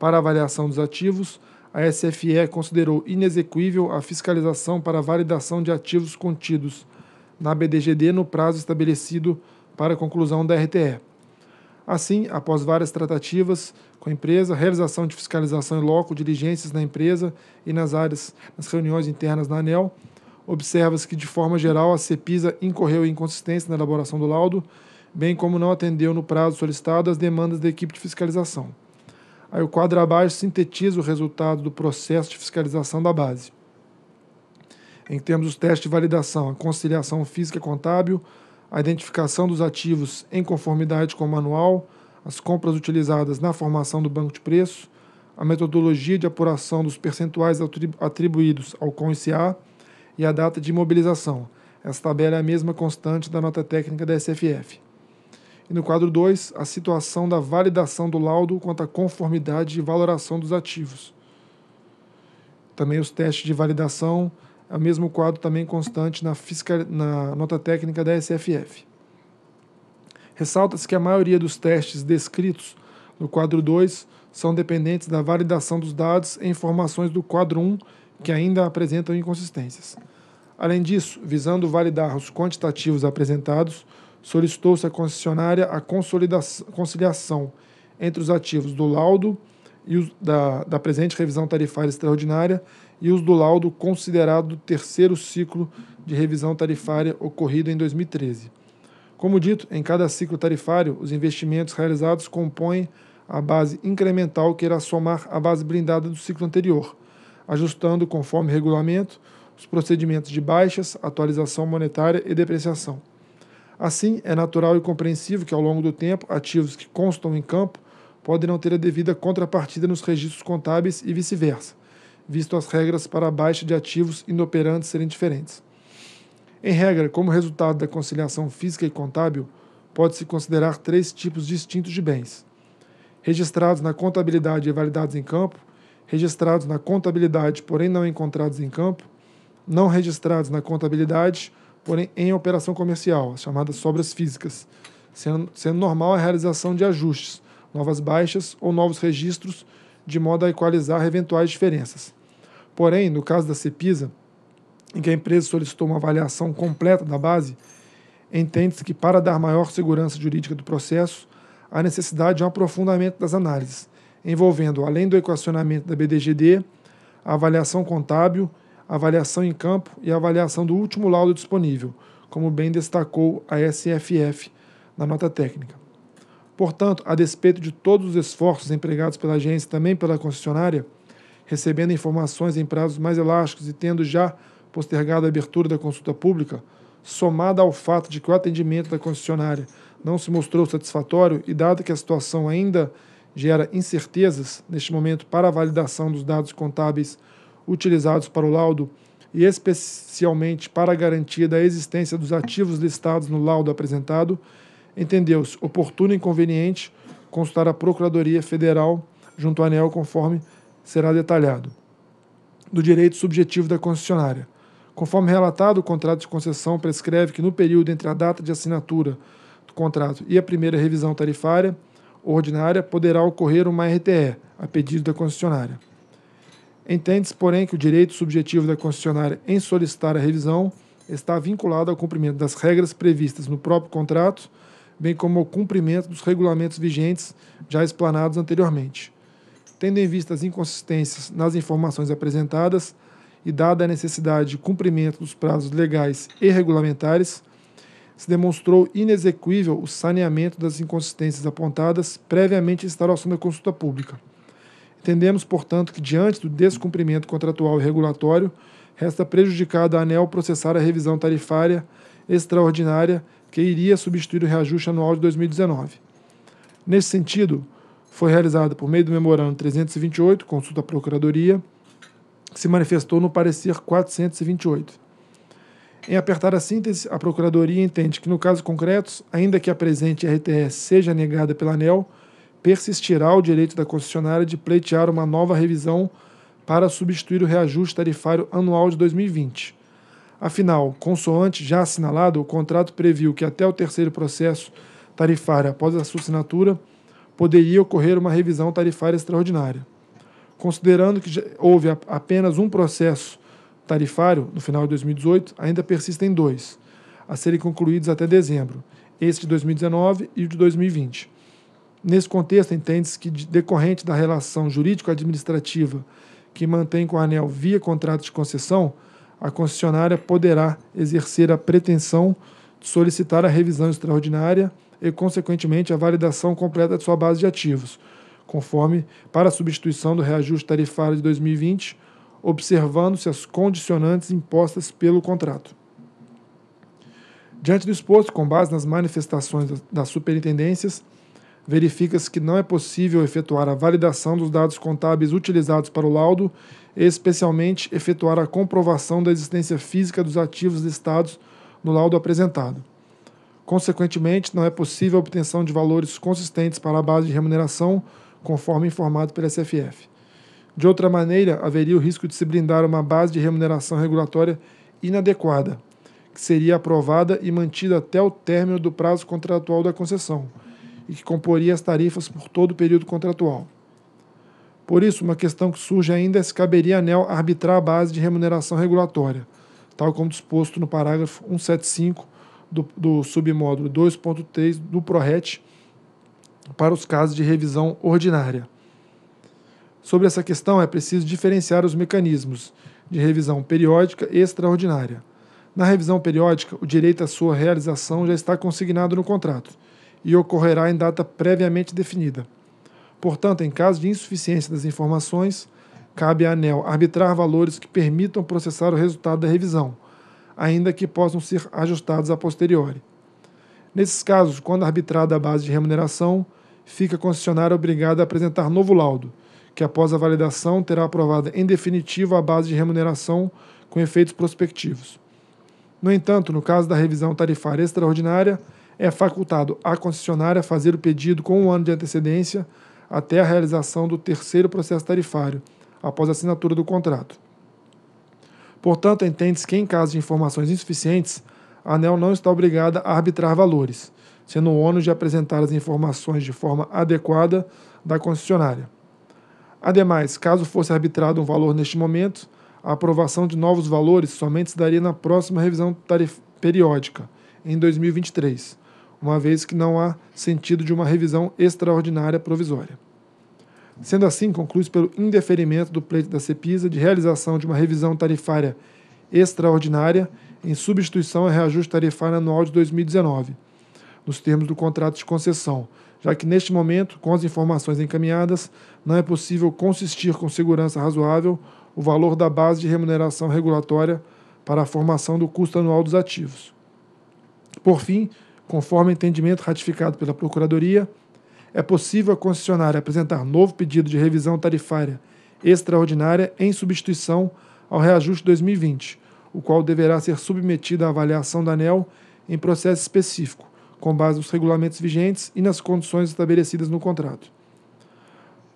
para avaliação dos ativos, a SFE considerou inexequível a fiscalização para validação de ativos contidos na BDGD no prazo estabelecido para a conclusão da RTE. Assim, após várias tratativas com a empresa, realização de fiscalização em loco, diligências na empresa e nas áreas, nas reuniões internas na ANEL, observa-se que, de forma geral, a CEPISA incorreu em inconsistência na elaboração do laudo, bem como não atendeu no prazo solicitado às demandas da equipe de fiscalização. Aí o quadro abaixo sintetiza o resultado do processo de fiscalização da base. Em termos dos testes de validação, a conciliação física contábil, a identificação dos ativos em conformidade com o manual, as compras utilizadas na formação do banco de preço, a metodologia de apuração dos percentuais atribuídos ao CONCA e a data de imobilização. Essa tabela é a mesma constante da nota técnica da SFF. E no quadro 2, a situação da validação do laudo quanto à conformidade e valoração dos ativos. Também os testes de validação, é o mesmo quadro também constante na, fiscal, na nota técnica da SFF. Ressalta-se que a maioria dos testes descritos no quadro 2 são dependentes da validação dos dados e informações do quadro 1 um, que ainda apresentam inconsistências. Além disso, visando validar os quantitativos apresentados, solicitou-se à concessionária a conciliação entre os ativos do laudo e os, da, da presente revisão tarifária extraordinária e os do laudo considerado terceiro ciclo de revisão tarifária ocorrido em 2013. Como dito, em cada ciclo tarifário, os investimentos realizados compõem a base incremental que irá somar a base blindada do ciclo anterior, ajustando, conforme regulamento, os procedimentos de baixas, atualização monetária e depreciação. Assim, é natural e compreensível que, ao longo do tempo, ativos que constam em campo podem não ter a devida contrapartida nos registros contábeis e vice-versa, visto as regras para a baixa de ativos inoperantes serem diferentes. Em regra, como resultado da conciliação física e contábil, pode-se considerar três tipos distintos de bens: registrados na contabilidade e validados em campo, registrados na contabilidade, porém não encontrados em campo, não registrados na contabilidade, porém em operação comercial, as chamadas sobras físicas, sendo, sendo normal a realização de ajustes, novas baixas ou novos registros, de modo a equalizar eventuais diferenças. Porém, no caso da CEPISA, em que a empresa solicitou uma avaliação completa da base, entende-se que, para dar maior segurança jurídica do processo, há necessidade de um aprofundamento das análises, envolvendo, além do equacionamento da BDGD, a avaliação contábil avaliação em campo e avaliação do último laudo disponível, como bem destacou a SFF na nota técnica. Portanto, a despeito de todos os esforços empregados pela agência e também pela concessionária, recebendo informações em prazos mais elásticos e tendo já postergado a abertura da consulta pública, somada ao fato de que o atendimento da concessionária não se mostrou satisfatório e dado que a situação ainda gera incertezas neste momento para a validação dos dados contábeis utilizados para o laudo e especialmente para a garantia da existência dos ativos listados no laudo apresentado, entendeu-se oportuno e conveniente consultar a Procuradoria Federal junto à ANEL conforme será detalhado. Do direito subjetivo da concessionária. Conforme relatado, o contrato de concessão prescreve que no período entre a data de assinatura do contrato e a primeira revisão tarifária ordinária poderá ocorrer uma RTE, a pedido da concessionária. Entende-se, porém, que o direito subjetivo da concessionária em solicitar a revisão está vinculado ao cumprimento das regras previstas no próprio contrato, bem como ao cumprimento dos regulamentos vigentes já explanados anteriormente. Tendo em vista as inconsistências nas informações apresentadas e dada a necessidade de cumprimento dos prazos legais e regulamentares, se demonstrou inexequível o saneamento das inconsistências apontadas previamente em instalação da consulta pública. Entendemos, portanto, que diante do descumprimento contratual e regulatório, resta prejudicada a ANEL processar a revisão tarifária extraordinária que iria substituir o reajuste anual de 2019. Nesse sentido, foi realizada por meio do memorando 328, consulta à Procuradoria, que se manifestou no parecer 428. Em apertar a síntese, a Procuradoria entende que, no caso concreto, ainda que a presente RTS seja negada pela ANEL, persistirá o direito da concessionária de pleitear uma nova revisão para substituir o reajuste tarifário anual de 2020. Afinal, consoante já assinalado, o contrato previu que até o terceiro processo tarifário após a sua assinatura poderia ocorrer uma revisão tarifária extraordinária. Considerando que houve apenas um processo tarifário no final de 2018, ainda persistem dois, a serem concluídos até dezembro, este de 2019 e o de 2020. Nesse contexto, entende-se que, decorrente da relação jurídico-administrativa que mantém com a ANEL via contrato de concessão, a concessionária poderá exercer a pretensão de solicitar a revisão extraordinária e, consequentemente, a validação completa de sua base de ativos, conforme para a substituição do reajuste tarifário de 2020, observando-se as condicionantes impostas pelo contrato. Diante do exposto, com base nas manifestações das superintendências, verifica-se que não é possível efetuar a validação dos dados contábeis utilizados para o laudo, especialmente efetuar a comprovação da existência física dos ativos listados no laudo apresentado. Consequentemente, não é possível a obtenção de valores consistentes para a base de remuneração, conforme informado pela SFF. De outra maneira, haveria o risco de se blindar uma base de remuneração regulatória inadequada, que seria aprovada e mantida até o término do prazo contratual da concessão e que comporia as tarifas por todo o período contratual. Por isso, uma questão que surge ainda é se caberia a ANEL arbitrar a base de remuneração regulatória, tal como disposto no parágrafo 175 do, do submódulo 2.3 do PRORET para os casos de revisão ordinária. Sobre essa questão, é preciso diferenciar os mecanismos de revisão periódica e extraordinária. Na revisão periódica, o direito à sua realização já está consignado no contrato, e ocorrerá em data previamente definida. Portanto, em caso de insuficiência das informações, cabe à ANEL arbitrar valores que permitam processar o resultado da revisão, ainda que possam ser ajustados a posteriori. Nesses casos, quando arbitrada a base de remuneração, fica a concessionária obrigada a apresentar novo laudo, que após a validação terá aprovada em definitivo a base de remuneração com efeitos prospectivos. No entanto, no caso da revisão tarifária extraordinária, é facultado à concessionária fazer o pedido com um ano de antecedência até a realização do terceiro processo tarifário, após a assinatura do contrato. Portanto, entende-se que, em caso de informações insuficientes, a ANEL não está obrigada a arbitrar valores, sendo o ônus de apresentar as informações de forma adequada da concessionária. Ademais, caso fosse arbitrado um valor neste momento, a aprovação de novos valores somente se daria na próxima revisão periódica, em 2023 uma vez que não há sentido de uma revisão extraordinária provisória. Sendo assim, conclui pelo indeferimento do pleito da CEPISA de realização de uma revisão tarifária extraordinária em substituição ao reajuste tarifário anual de 2019, nos termos do contrato de concessão, já que neste momento, com as informações encaminhadas, não é possível consistir com segurança razoável o valor da base de remuneração regulatória para a formação do custo anual dos ativos. Por fim, Conforme o entendimento ratificado pela Procuradoria, é possível a concessionária apresentar novo pedido de revisão tarifária extraordinária em substituição ao reajuste 2020, o qual deverá ser submetido à avaliação da ANEL em processo específico, com base nos regulamentos vigentes e nas condições estabelecidas no contrato.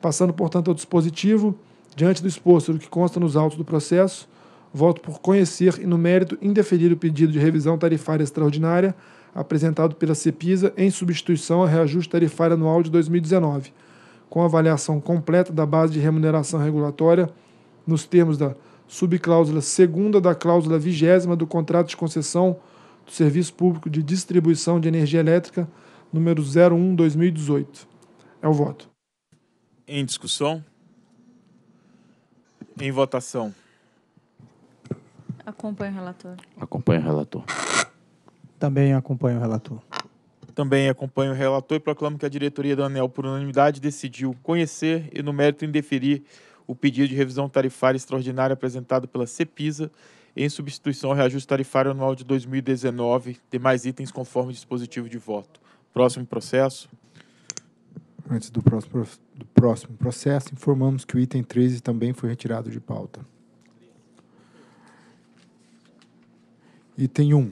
Passando, portanto, ao dispositivo, diante do exposto do que consta nos autos do processo, voto por conhecer e, no mérito, indeferir o pedido de revisão tarifária extraordinária apresentado pela CEPISA em substituição ao reajuste tarifário anual de 2019, com avaliação completa da base de remuneração regulatória nos termos da subcláusula segunda da cláusula vigésima do contrato de concessão do Serviço Público de Distribuição de Energia Elétrica, número 01-2018. É o voto. Em discussão? Em votação. Acompanhe o relator. Acompanhe o relator. Também acompanho o relator. Também acompanho o relator e proclamo que a diretoria da ANEL, por unanimidade, decidiu conhecer e, no mérito, indeferir o pedido de revisão tarifária extraordinária apresentado pela CEPISA em substituição ao reajuste tarifário anual de 2019, demais itens conforme dispositivo de voto. Próximo processo. Antes do próximo, do próximo processo, informamos que o item 13 também foi retirado de pauta. Item 1.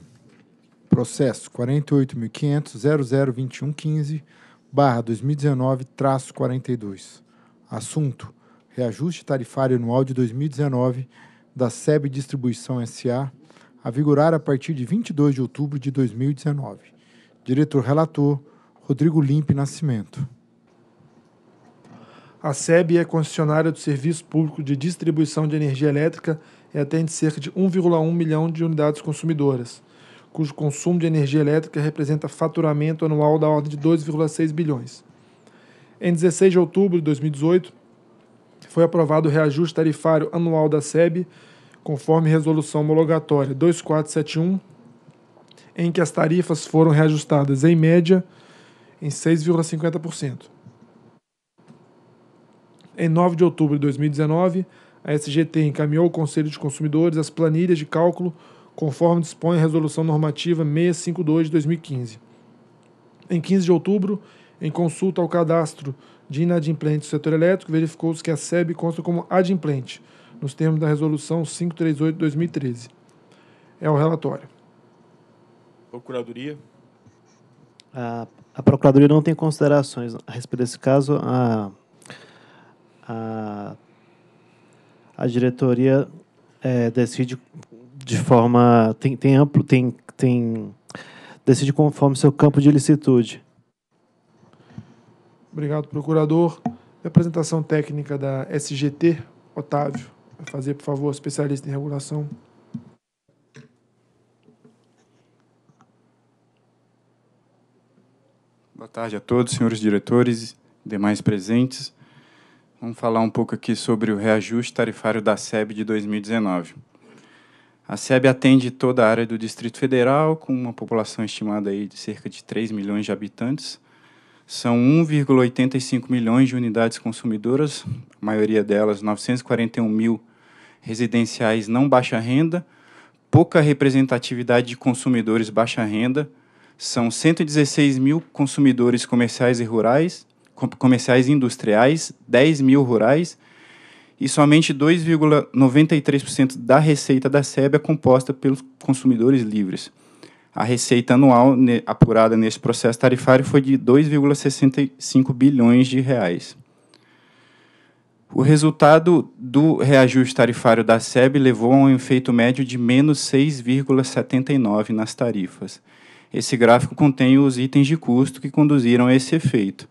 Processo 48.500.002115, barra 2019, traço 42. Assunto, reajuste tarifário anual de 2019 da SEB Distribuição S.A., a vigorar a partir de 22 de outubro de 2019. Diretor relator, Rodrigo Limpe Nascimento. A SEB é concessionária do Serviço Público de Distribuição de Energia Elétrica e atende cerca de 1,1 milhão de unidades consumidoras cujo consumo de energia elétrica representa faturamento anual da ordem de 2,6 bilhões. Em 16 de outubro de 2018, foi aprovado o reajuste tarifário anual da SEB, conforme resolução homologatória 2471, em que as tarifas foram reajustadas em média em 6,50%. Em 9 de outubro de 2019, a SGT encaminhou ao Conselho de Consumidores as planilhas de cálculo conforme dispõe a Resolução Normativa 652 de 2015. Em 15 de outubro, em consulta ao cadastro de inadimplente do setor elétrico, verificou-se que a SEB consta como adimplente, nos termos da Resolução 538 de 2013. É o relatório. Procuradoria. A, a Procuradoria não tem considerações a respeito desse caso. A, a, a diretoria é, decide de forma. tem, tem amplo, tem, tem. decide conforme seu campo de licitude. Obrigado, procurador. Apresentação técnica da SGT, Otávio. Vai fazer, por favor, especialista em regulação. Boa tarde a todos, senhores diretores demais presentes. Vamos falar um pouco aqui sobre o reajuste tarifário da SEB de 2019. A SEB atende toda a área do Distrito Federal, com uma população estimada aí de cerca de 3 milhões de habitantes. São 1,85 milhões de unidades consumidoras, a maioria delas, 941 mil residenciais não baixa renda, pouca representatividade de consumidores baixa renda, são 116 mil consumidores comerciais e rurais, comerciais e industriais, 10 mil rurais e somente 2,93% da receita da SEB é composta pelos consumidores livres. A receita anual apurada nesse processo tarifário foi de 2,65 bilhões de reais. O resultado do reajuste tarifário da SEB levou a um efeito médio de menos 6,79 nas tarifas. Esse gráfico contém os itens de custo que conduziram a esse efeito.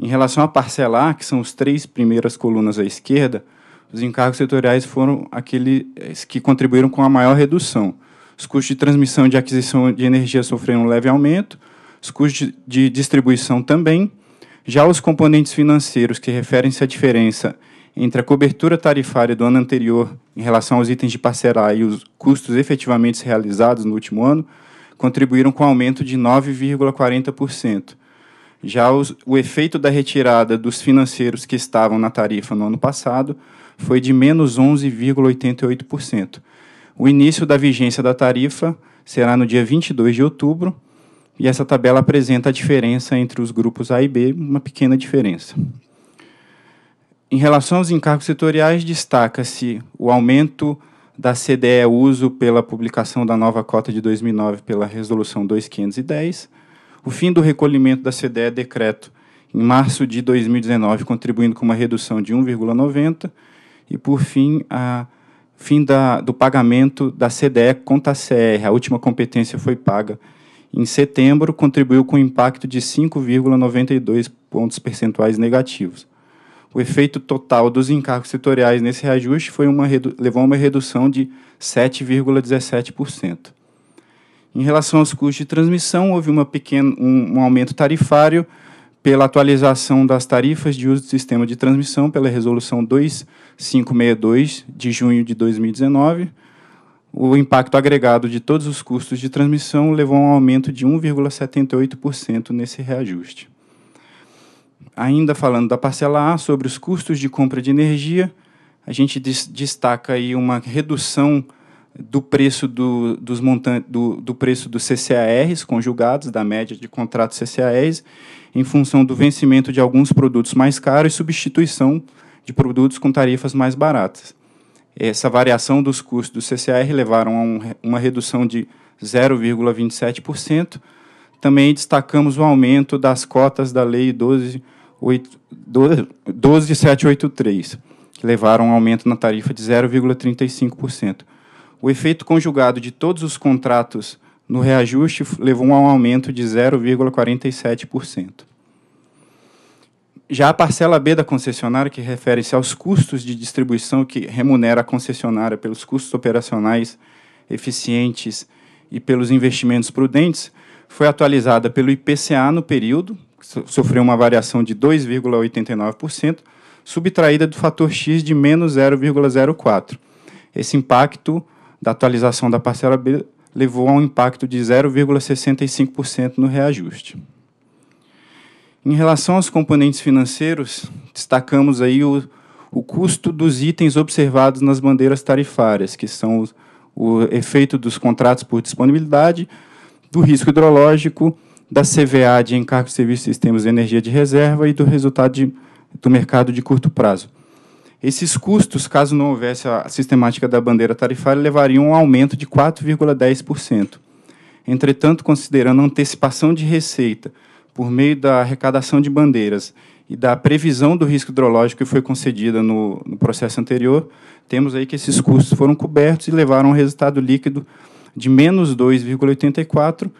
Em relação a parcelar, que são as três primeiras colunas à esquerda, os encargos setoriais foram aqueles que contribuíram com a maior redução. Os custos de transmissão de aquisição de energia sofreram um leve aumento, os custos de distribuição também. Já os componentes financeiros, que referem-se à diferença entre a cobertura tarifária do ano anterior em relação aos itens de parcelar e os custos efetivamente realizados no último ano, contribuíram com aumento de 9,40%. Já os, o efeito da retirada dos financeiros que estavam na tarifa no ano passado foi de menos 11,88%. O início da vigência da tarifa será no dia 22 de outubro e essa tabela apresenta a diferença entre os grupos A e B, uma pequena diferença. Em relação aos encargos setoriais, destaca-se o aumento da CDE uso pela publicação da nova cota de 2009 pela Resolução 2510 o fim do recolhimento da CDE é decreto em março de 2019, contribuindo com uma redução de 1,90, e por fim, a fim da, do pagamento da CDE contra a CR, a última competência foi paga em setembro, contribuiu com impacto de 5,92 pontos percentuais negativos. O efeito total dos encargos setoriais nesse reajuste foi uma, levou a uma redução de 7,17%. Em relação aos custos de transmissão, houve uma pequeno, um, um aumento tarifário pela atualização das tarifas de uso do sistema de transmissão pela Resolução 2562 de junho de 2019. O impacto agregado de todos os custos de transmissão levou a um aumento de 1,78% nesse reajuste. Ainda falando da parcela A, sobre os custos de compra de energia, a gente destaca aí uma redução do preço do, dos montan do, do preço dos CCARs conjugados, da média de contratos CCARs, em função do vencimento de alguns produtos mais caros e substituição de produtos com tarifas mais baratas. Essa variação dos custos do CCR levaram a um, uma redução de 0,27%. Também destacamos o aumento das cotas da Lei 12783, 12, que levaram a um aumento na tarifa de 0,35%. O efeito conjugado de todos os contratos no reajuste levou a um aumento de 0,47%. Já a parcela B da concessionária, que refere-se aos custos de distribuição que remunera a concessionária pelos custos operacionais eficientes e pelos investimentos prudentes, foi atualizada pelo IPCA no período, sofreu uma variação de 2,89%, subtraída do fator X de menos 0,04. Esse impacto da atualização da parcela B levou a um impacto de 0,65% no reajuste. Em relação aos componentes financeiros, destacamos aí o, o custo dos itens observados nas bandeiras tarifárias, que são o o efeito dos contratos por disponibilidade, do risco hidrológico, da CVA de encargo de serviços e sistemas de energia de reserva e do resultado de, do mercado de curto prazo. Esses custos, caso não houvesse a sistemática da bandeira tarifária, levariam a um aumento de 4,10%. Entretanto, considerando a antecipação de receita por meio da arrecadação de bandeiras e da previsão do risco hidrológico que foi concedida no, no, processo anterior, temos aí que esses custos foram cobertos e levaram a um resultado líquido de menos 2,84,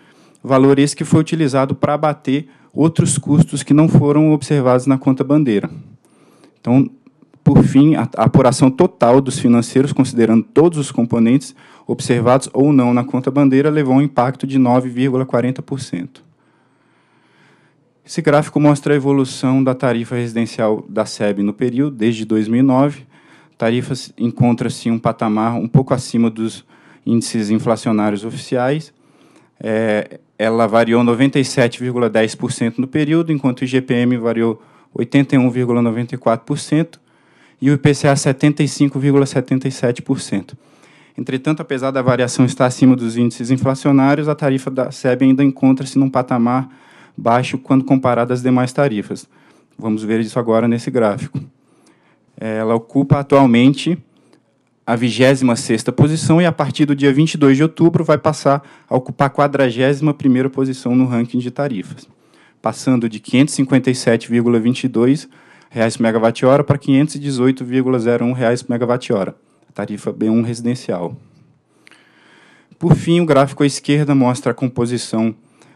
valor esse que foi utilizado para abater outros custos que não foram observados na conta bandeira. Então, por fim, a apuração total dos financeiros, considerando todos os componentes observados ou não na conta bandeira, levou a um impacto de 9,40%. Esse gráfico mostra a evolução da tarifa residencial da SEB no período, desde 2009. A tarifa encontra-se em um patamar um pouco acima dos índices inflacionários oficiais. É, ela variou 97,10% no período, enquanto o IGPM variou 81,94%, e o IPCA 75,77%. Entretanto, apesar da variação estar acima dos índices inflacionários, a tarifa da SEB ainda encontra-se num patamar baixo quando comparada às demais tarifas. Vamos ver isso agora nesse gráfico. Ela ocupa atualmente a 26ª posição e a partir do dia 22 de outubro vai passar a ocupar a 41ª posição no ranking de tarifas, passando de 557,22 reais megawatt-hora para 518,01 reais megawatt-hora, tarifa B1 residencial. Por fim, o gráfico à esquerda mostra a composição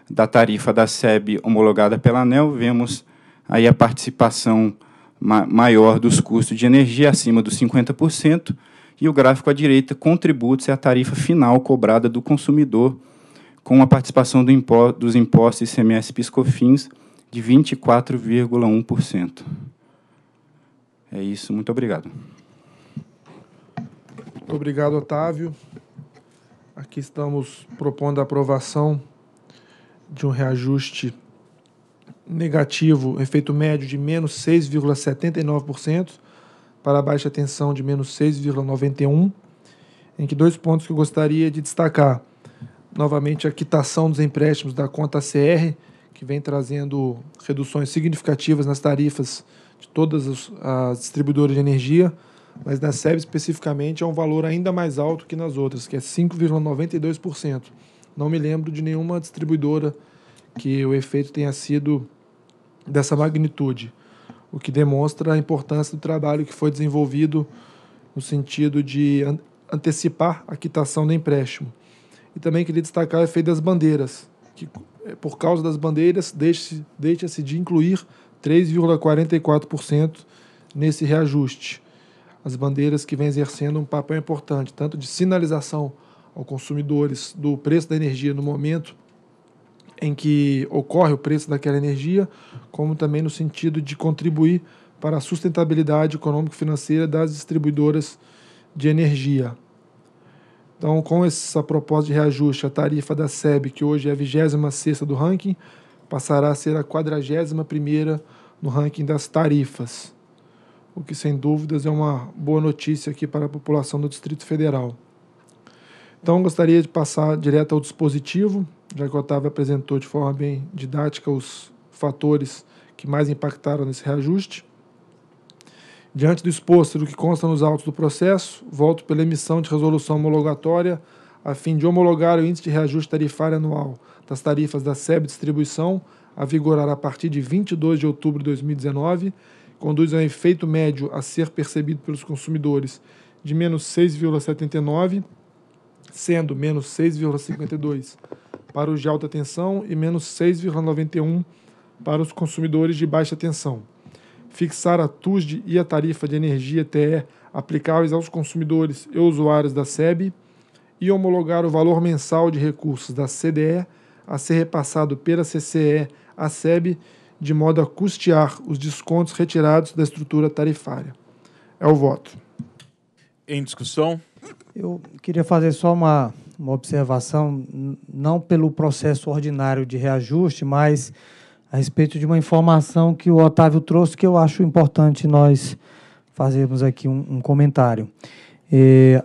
da tarifa da SEB homologada pela ANEL. Vemos aí a participação ma maior dos custos de energia, acima dos 50%, e o gráfico à direita, contributos, é a tarifa final cobrada do consumidor, com a participação do impo dos impostos ICMS PiscoFins de 24,1%. É isso, muito obrigado. Muito obrigado, Otávio. Aqui estamos propondo a aprovação de um reajuste negativo, efeito médio de menos 6,79%, para a baixa tensão de menos 6,91%, em que dois pontos que eu gostaria de destacar. Novamente, a quitação dos empréstimos da conta CR, que vem trazendo reduções significativas nas tarifas de todas as distribuidoras de energia, mas na SEB especificamente é um valor ainda mais alto que nas outras, que é 5,92%. Não me lembro de nenhuma distribuidora que o efeito tenha sido dessa magnitude, o que demonstra a importância do trabalho que foi desenvolvido no sentido de antecipar a quitação do empréstimo. E também queria destacar o efeito das bandeiras, que é, por causa das bandeiras deixa-se de incluir 3,44% nesse reajuste. As bandeiras que vêm exercendo um papel importante, tanto de sinalização aos consumidores do preço da energia no momento em que ocorre o preço daquela energia, como também no sentido de contribuir para a sustentabilidade econômico-financeira das distribuidoras de energia. Então, com essa proposta de reajuste, a tarifa da SEB, que hoje é a 26ª do ranking, passará a ser a 41ª no ranking das tarifas, o que sem dúvidas é uma boa notícia aqui para a população do Distrito Federal. Então gostaria de passar direto ao dispositivo, já que o Otávio apresentou de forma bem didática os fatores que mais impactaram nesse reajuste. Diante do exposto do que consta nos autos do processo, volto pela emissão de resolução homologatória a fim de homologar o índice de reajuste tarifário anual das tarifas da SEB Distribuição, a vigorar a partir de 22 de outubro de 2019, conduz a um efeito médio a ser percebido pelos consumidores de menos 6,79, sendo menos 6,52 para os de alta tensão e menos 6,91 para os consumidores de baixa tensão. Fixar a TUSD e a tarifa de energia TE aplicáveis aos consumidores e usuários da SEB e homologar o valor mensal de recursos da CDE a ser repassado pela CCE à SEB, de modo a custear os descontos retirados da estrutura tarifária. É o voto. Em discussão? Eu queria fazer só uma, uma observação, não pelo processo ordinário de reajuste, mas a respeito de uma informação que o Otávio trouxe, que eu acho importante nós fazermos aqui um, um comentário. E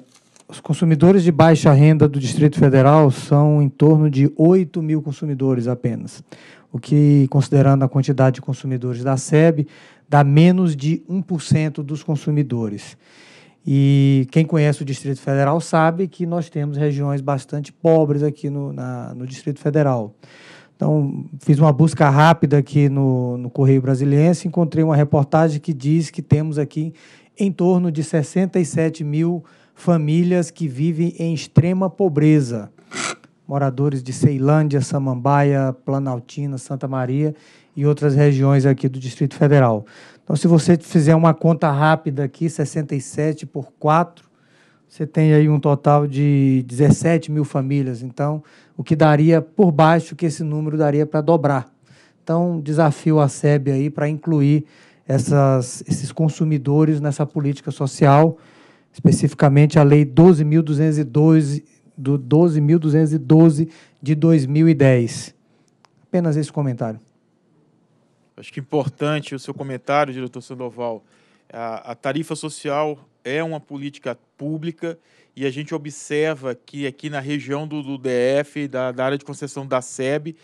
os consumidores de baixa renda do Distrito Federal são em torno de 8 mil consumidores apenas, o que, considerando a quantidade de consumidores da SEB, dá menos de 1% dos consumidores. E quem conhece o Distrito Federal sabe que nós temos regiões bastante pobres aqui no, na, no Distrito Federal. Então, fiz uma busca rápida aqui no, no Correio Brasiliense, encontrei uma reportagem que diz que temos aqui em torno de 67 mil consumidores famílias que vivem em extrema pobreza, moradores de Ceilândia, Samambaia, Planaltina, Santa Maria e outras regiões aqui do Distrito Federal. Então, se você fizer uma conta rápida aqui, 67 por 4, você tem aí um total de 17 mil famílias. Então, o que daria por baixo que esse número daria para dobrar. Então, desafio a SEB aí para incluir essas, esses consumidores nessa política social especificamente a Lei 12.212 do de 2010. Apenas esse comentário. Acho que é importante o seu comentário, diretor Sandoval. A, a tarifa social é uma política pública e a gente observa que aqui na região do, do DF, da, da, área de concessão da SEB,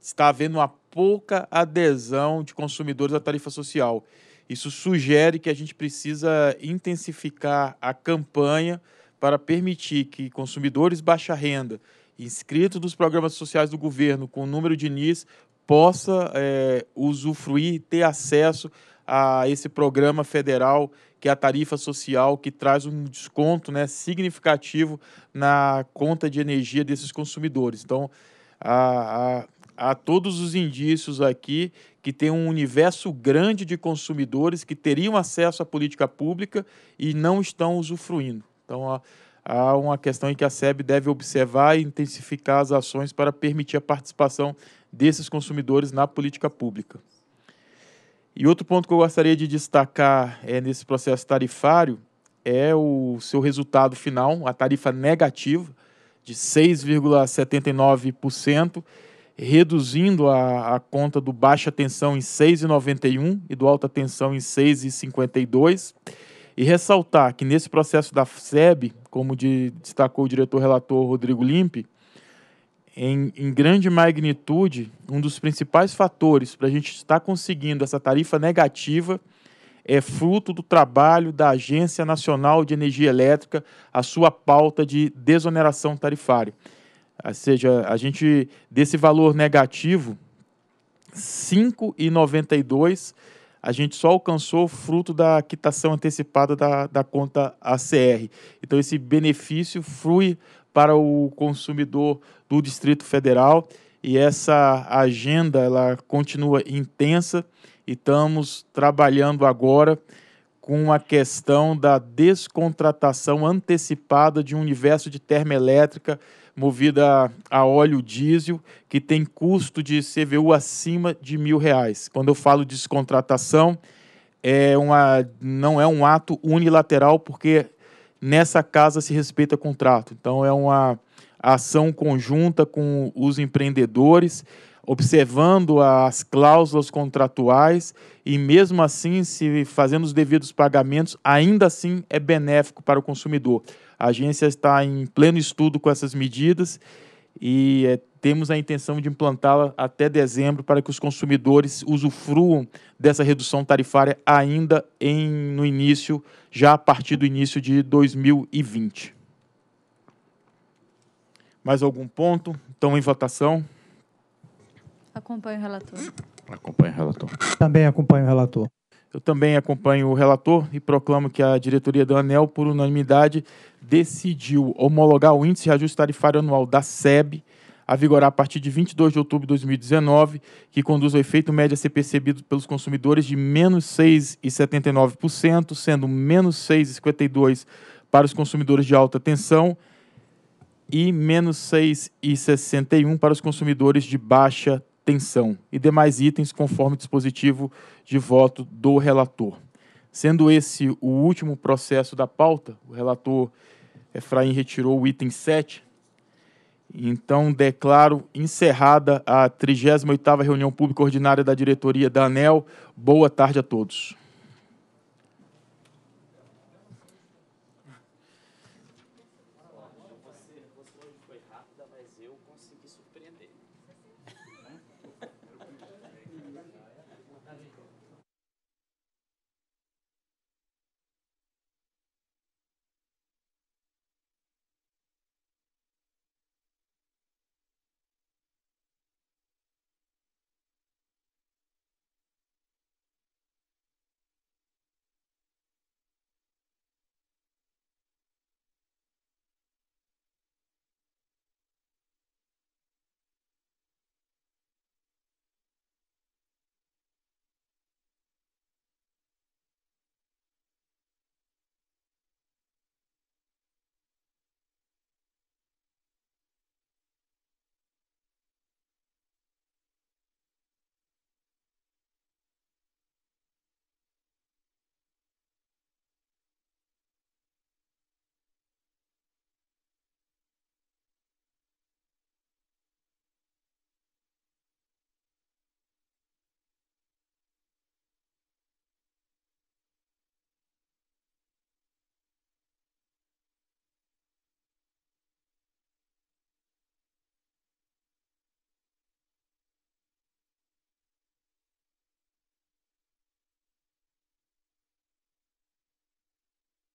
está havendo uma pouca adesão de consumidores à tarifa social. Isso sugere que a gente precisa intensificar a campanha para permitir que consumidores baixa renda, inscritos dos programas sociais do governo com o número de NIS, possa é, usufruir, ter acesso a esse programa federal que é a tarifa social que traz um desconto né, significativo na conta de energia desses consumidores. Então, a, a há todos os indícios aqui que tem um universo grande de consumidores que teriam acesso à política pública e não estão usufruindo. Então, há, há uma questão em que a SEB deve observar e intensificar as ações para permitir a participação desses consumidores na política pública. E outro ponto que eu gostaria de destacar é nesse processo tarifário é o seu resultado final, a tarifa negativa de 6,79%, reduzindo a, a conta do baixa tensão em 6,91 e do alta tensão em 6,52. E ressaltar que nesse processo da FSEB, como de, destacou o diretor relator Rodrigo Limpe, em, em grande magnitude, um dos principais fatores para a gente estar conseguindo essa tarifa negativa é fruto do trabalho da Agência Nacional de Energia Elétrica, a sua pauta de desoneração tarifária. Ou seja, a gente, desse valor negativo, 5,92, a gente só alcançou fruto da quitação antecipada da, da conta ACR. Então, esse benefício flui para o consumidor do Distrito Federal e essa agenda ela continua intensa e estamos trabalhando agora com a questão da descontratação antecipada de um universo de termoelétrica movida a óleo diesel, que tem custo de CVU acima de mil reais. Quando eu falo descontratação, é uma, não é um ato unilateral, porque nessa casa se respeita contrato. Então, é uma ação conjunta com os empreendedores, observando as cláusulas contratuais e, mesmo assim, se fazendo os devidos pagamentos, ainda assim é benéfico para o consumidor. A agência está em pleno estudo com essas medidas e é, temos a intenção de implantá-la até dezembro para que os consumidores usufruam dessa redução tarifária ainda em, no início, já a partir do início de 2020. Mais algum ponto? Então, em votação. Acompanho o relator. Acompanho o relator. Também acompanho o relator. Eu também acompanho o relator e proclamo que a diretoria da ANEL, por unanimidade, decidiu homologar o índice de ajuste tarifário anual da SEB a vigorar a partir de 22 de outubro de 2019, que conduz ao efeito médio a ser percebido pelos consumidores de menos 6,79%, sendo menos 6,52% para os consumidores de alta tensão e menos 6,61% para os consumidores de baixa abstenção e demais itens conforme dispositivo de voto do relator. Sendo esse o último processo da pauta, o relator Efraim retirou o item 7. Então declaro encerrada a 38ª reunião pública ordinária da diretoria da ANEL. Boa tarde a todos.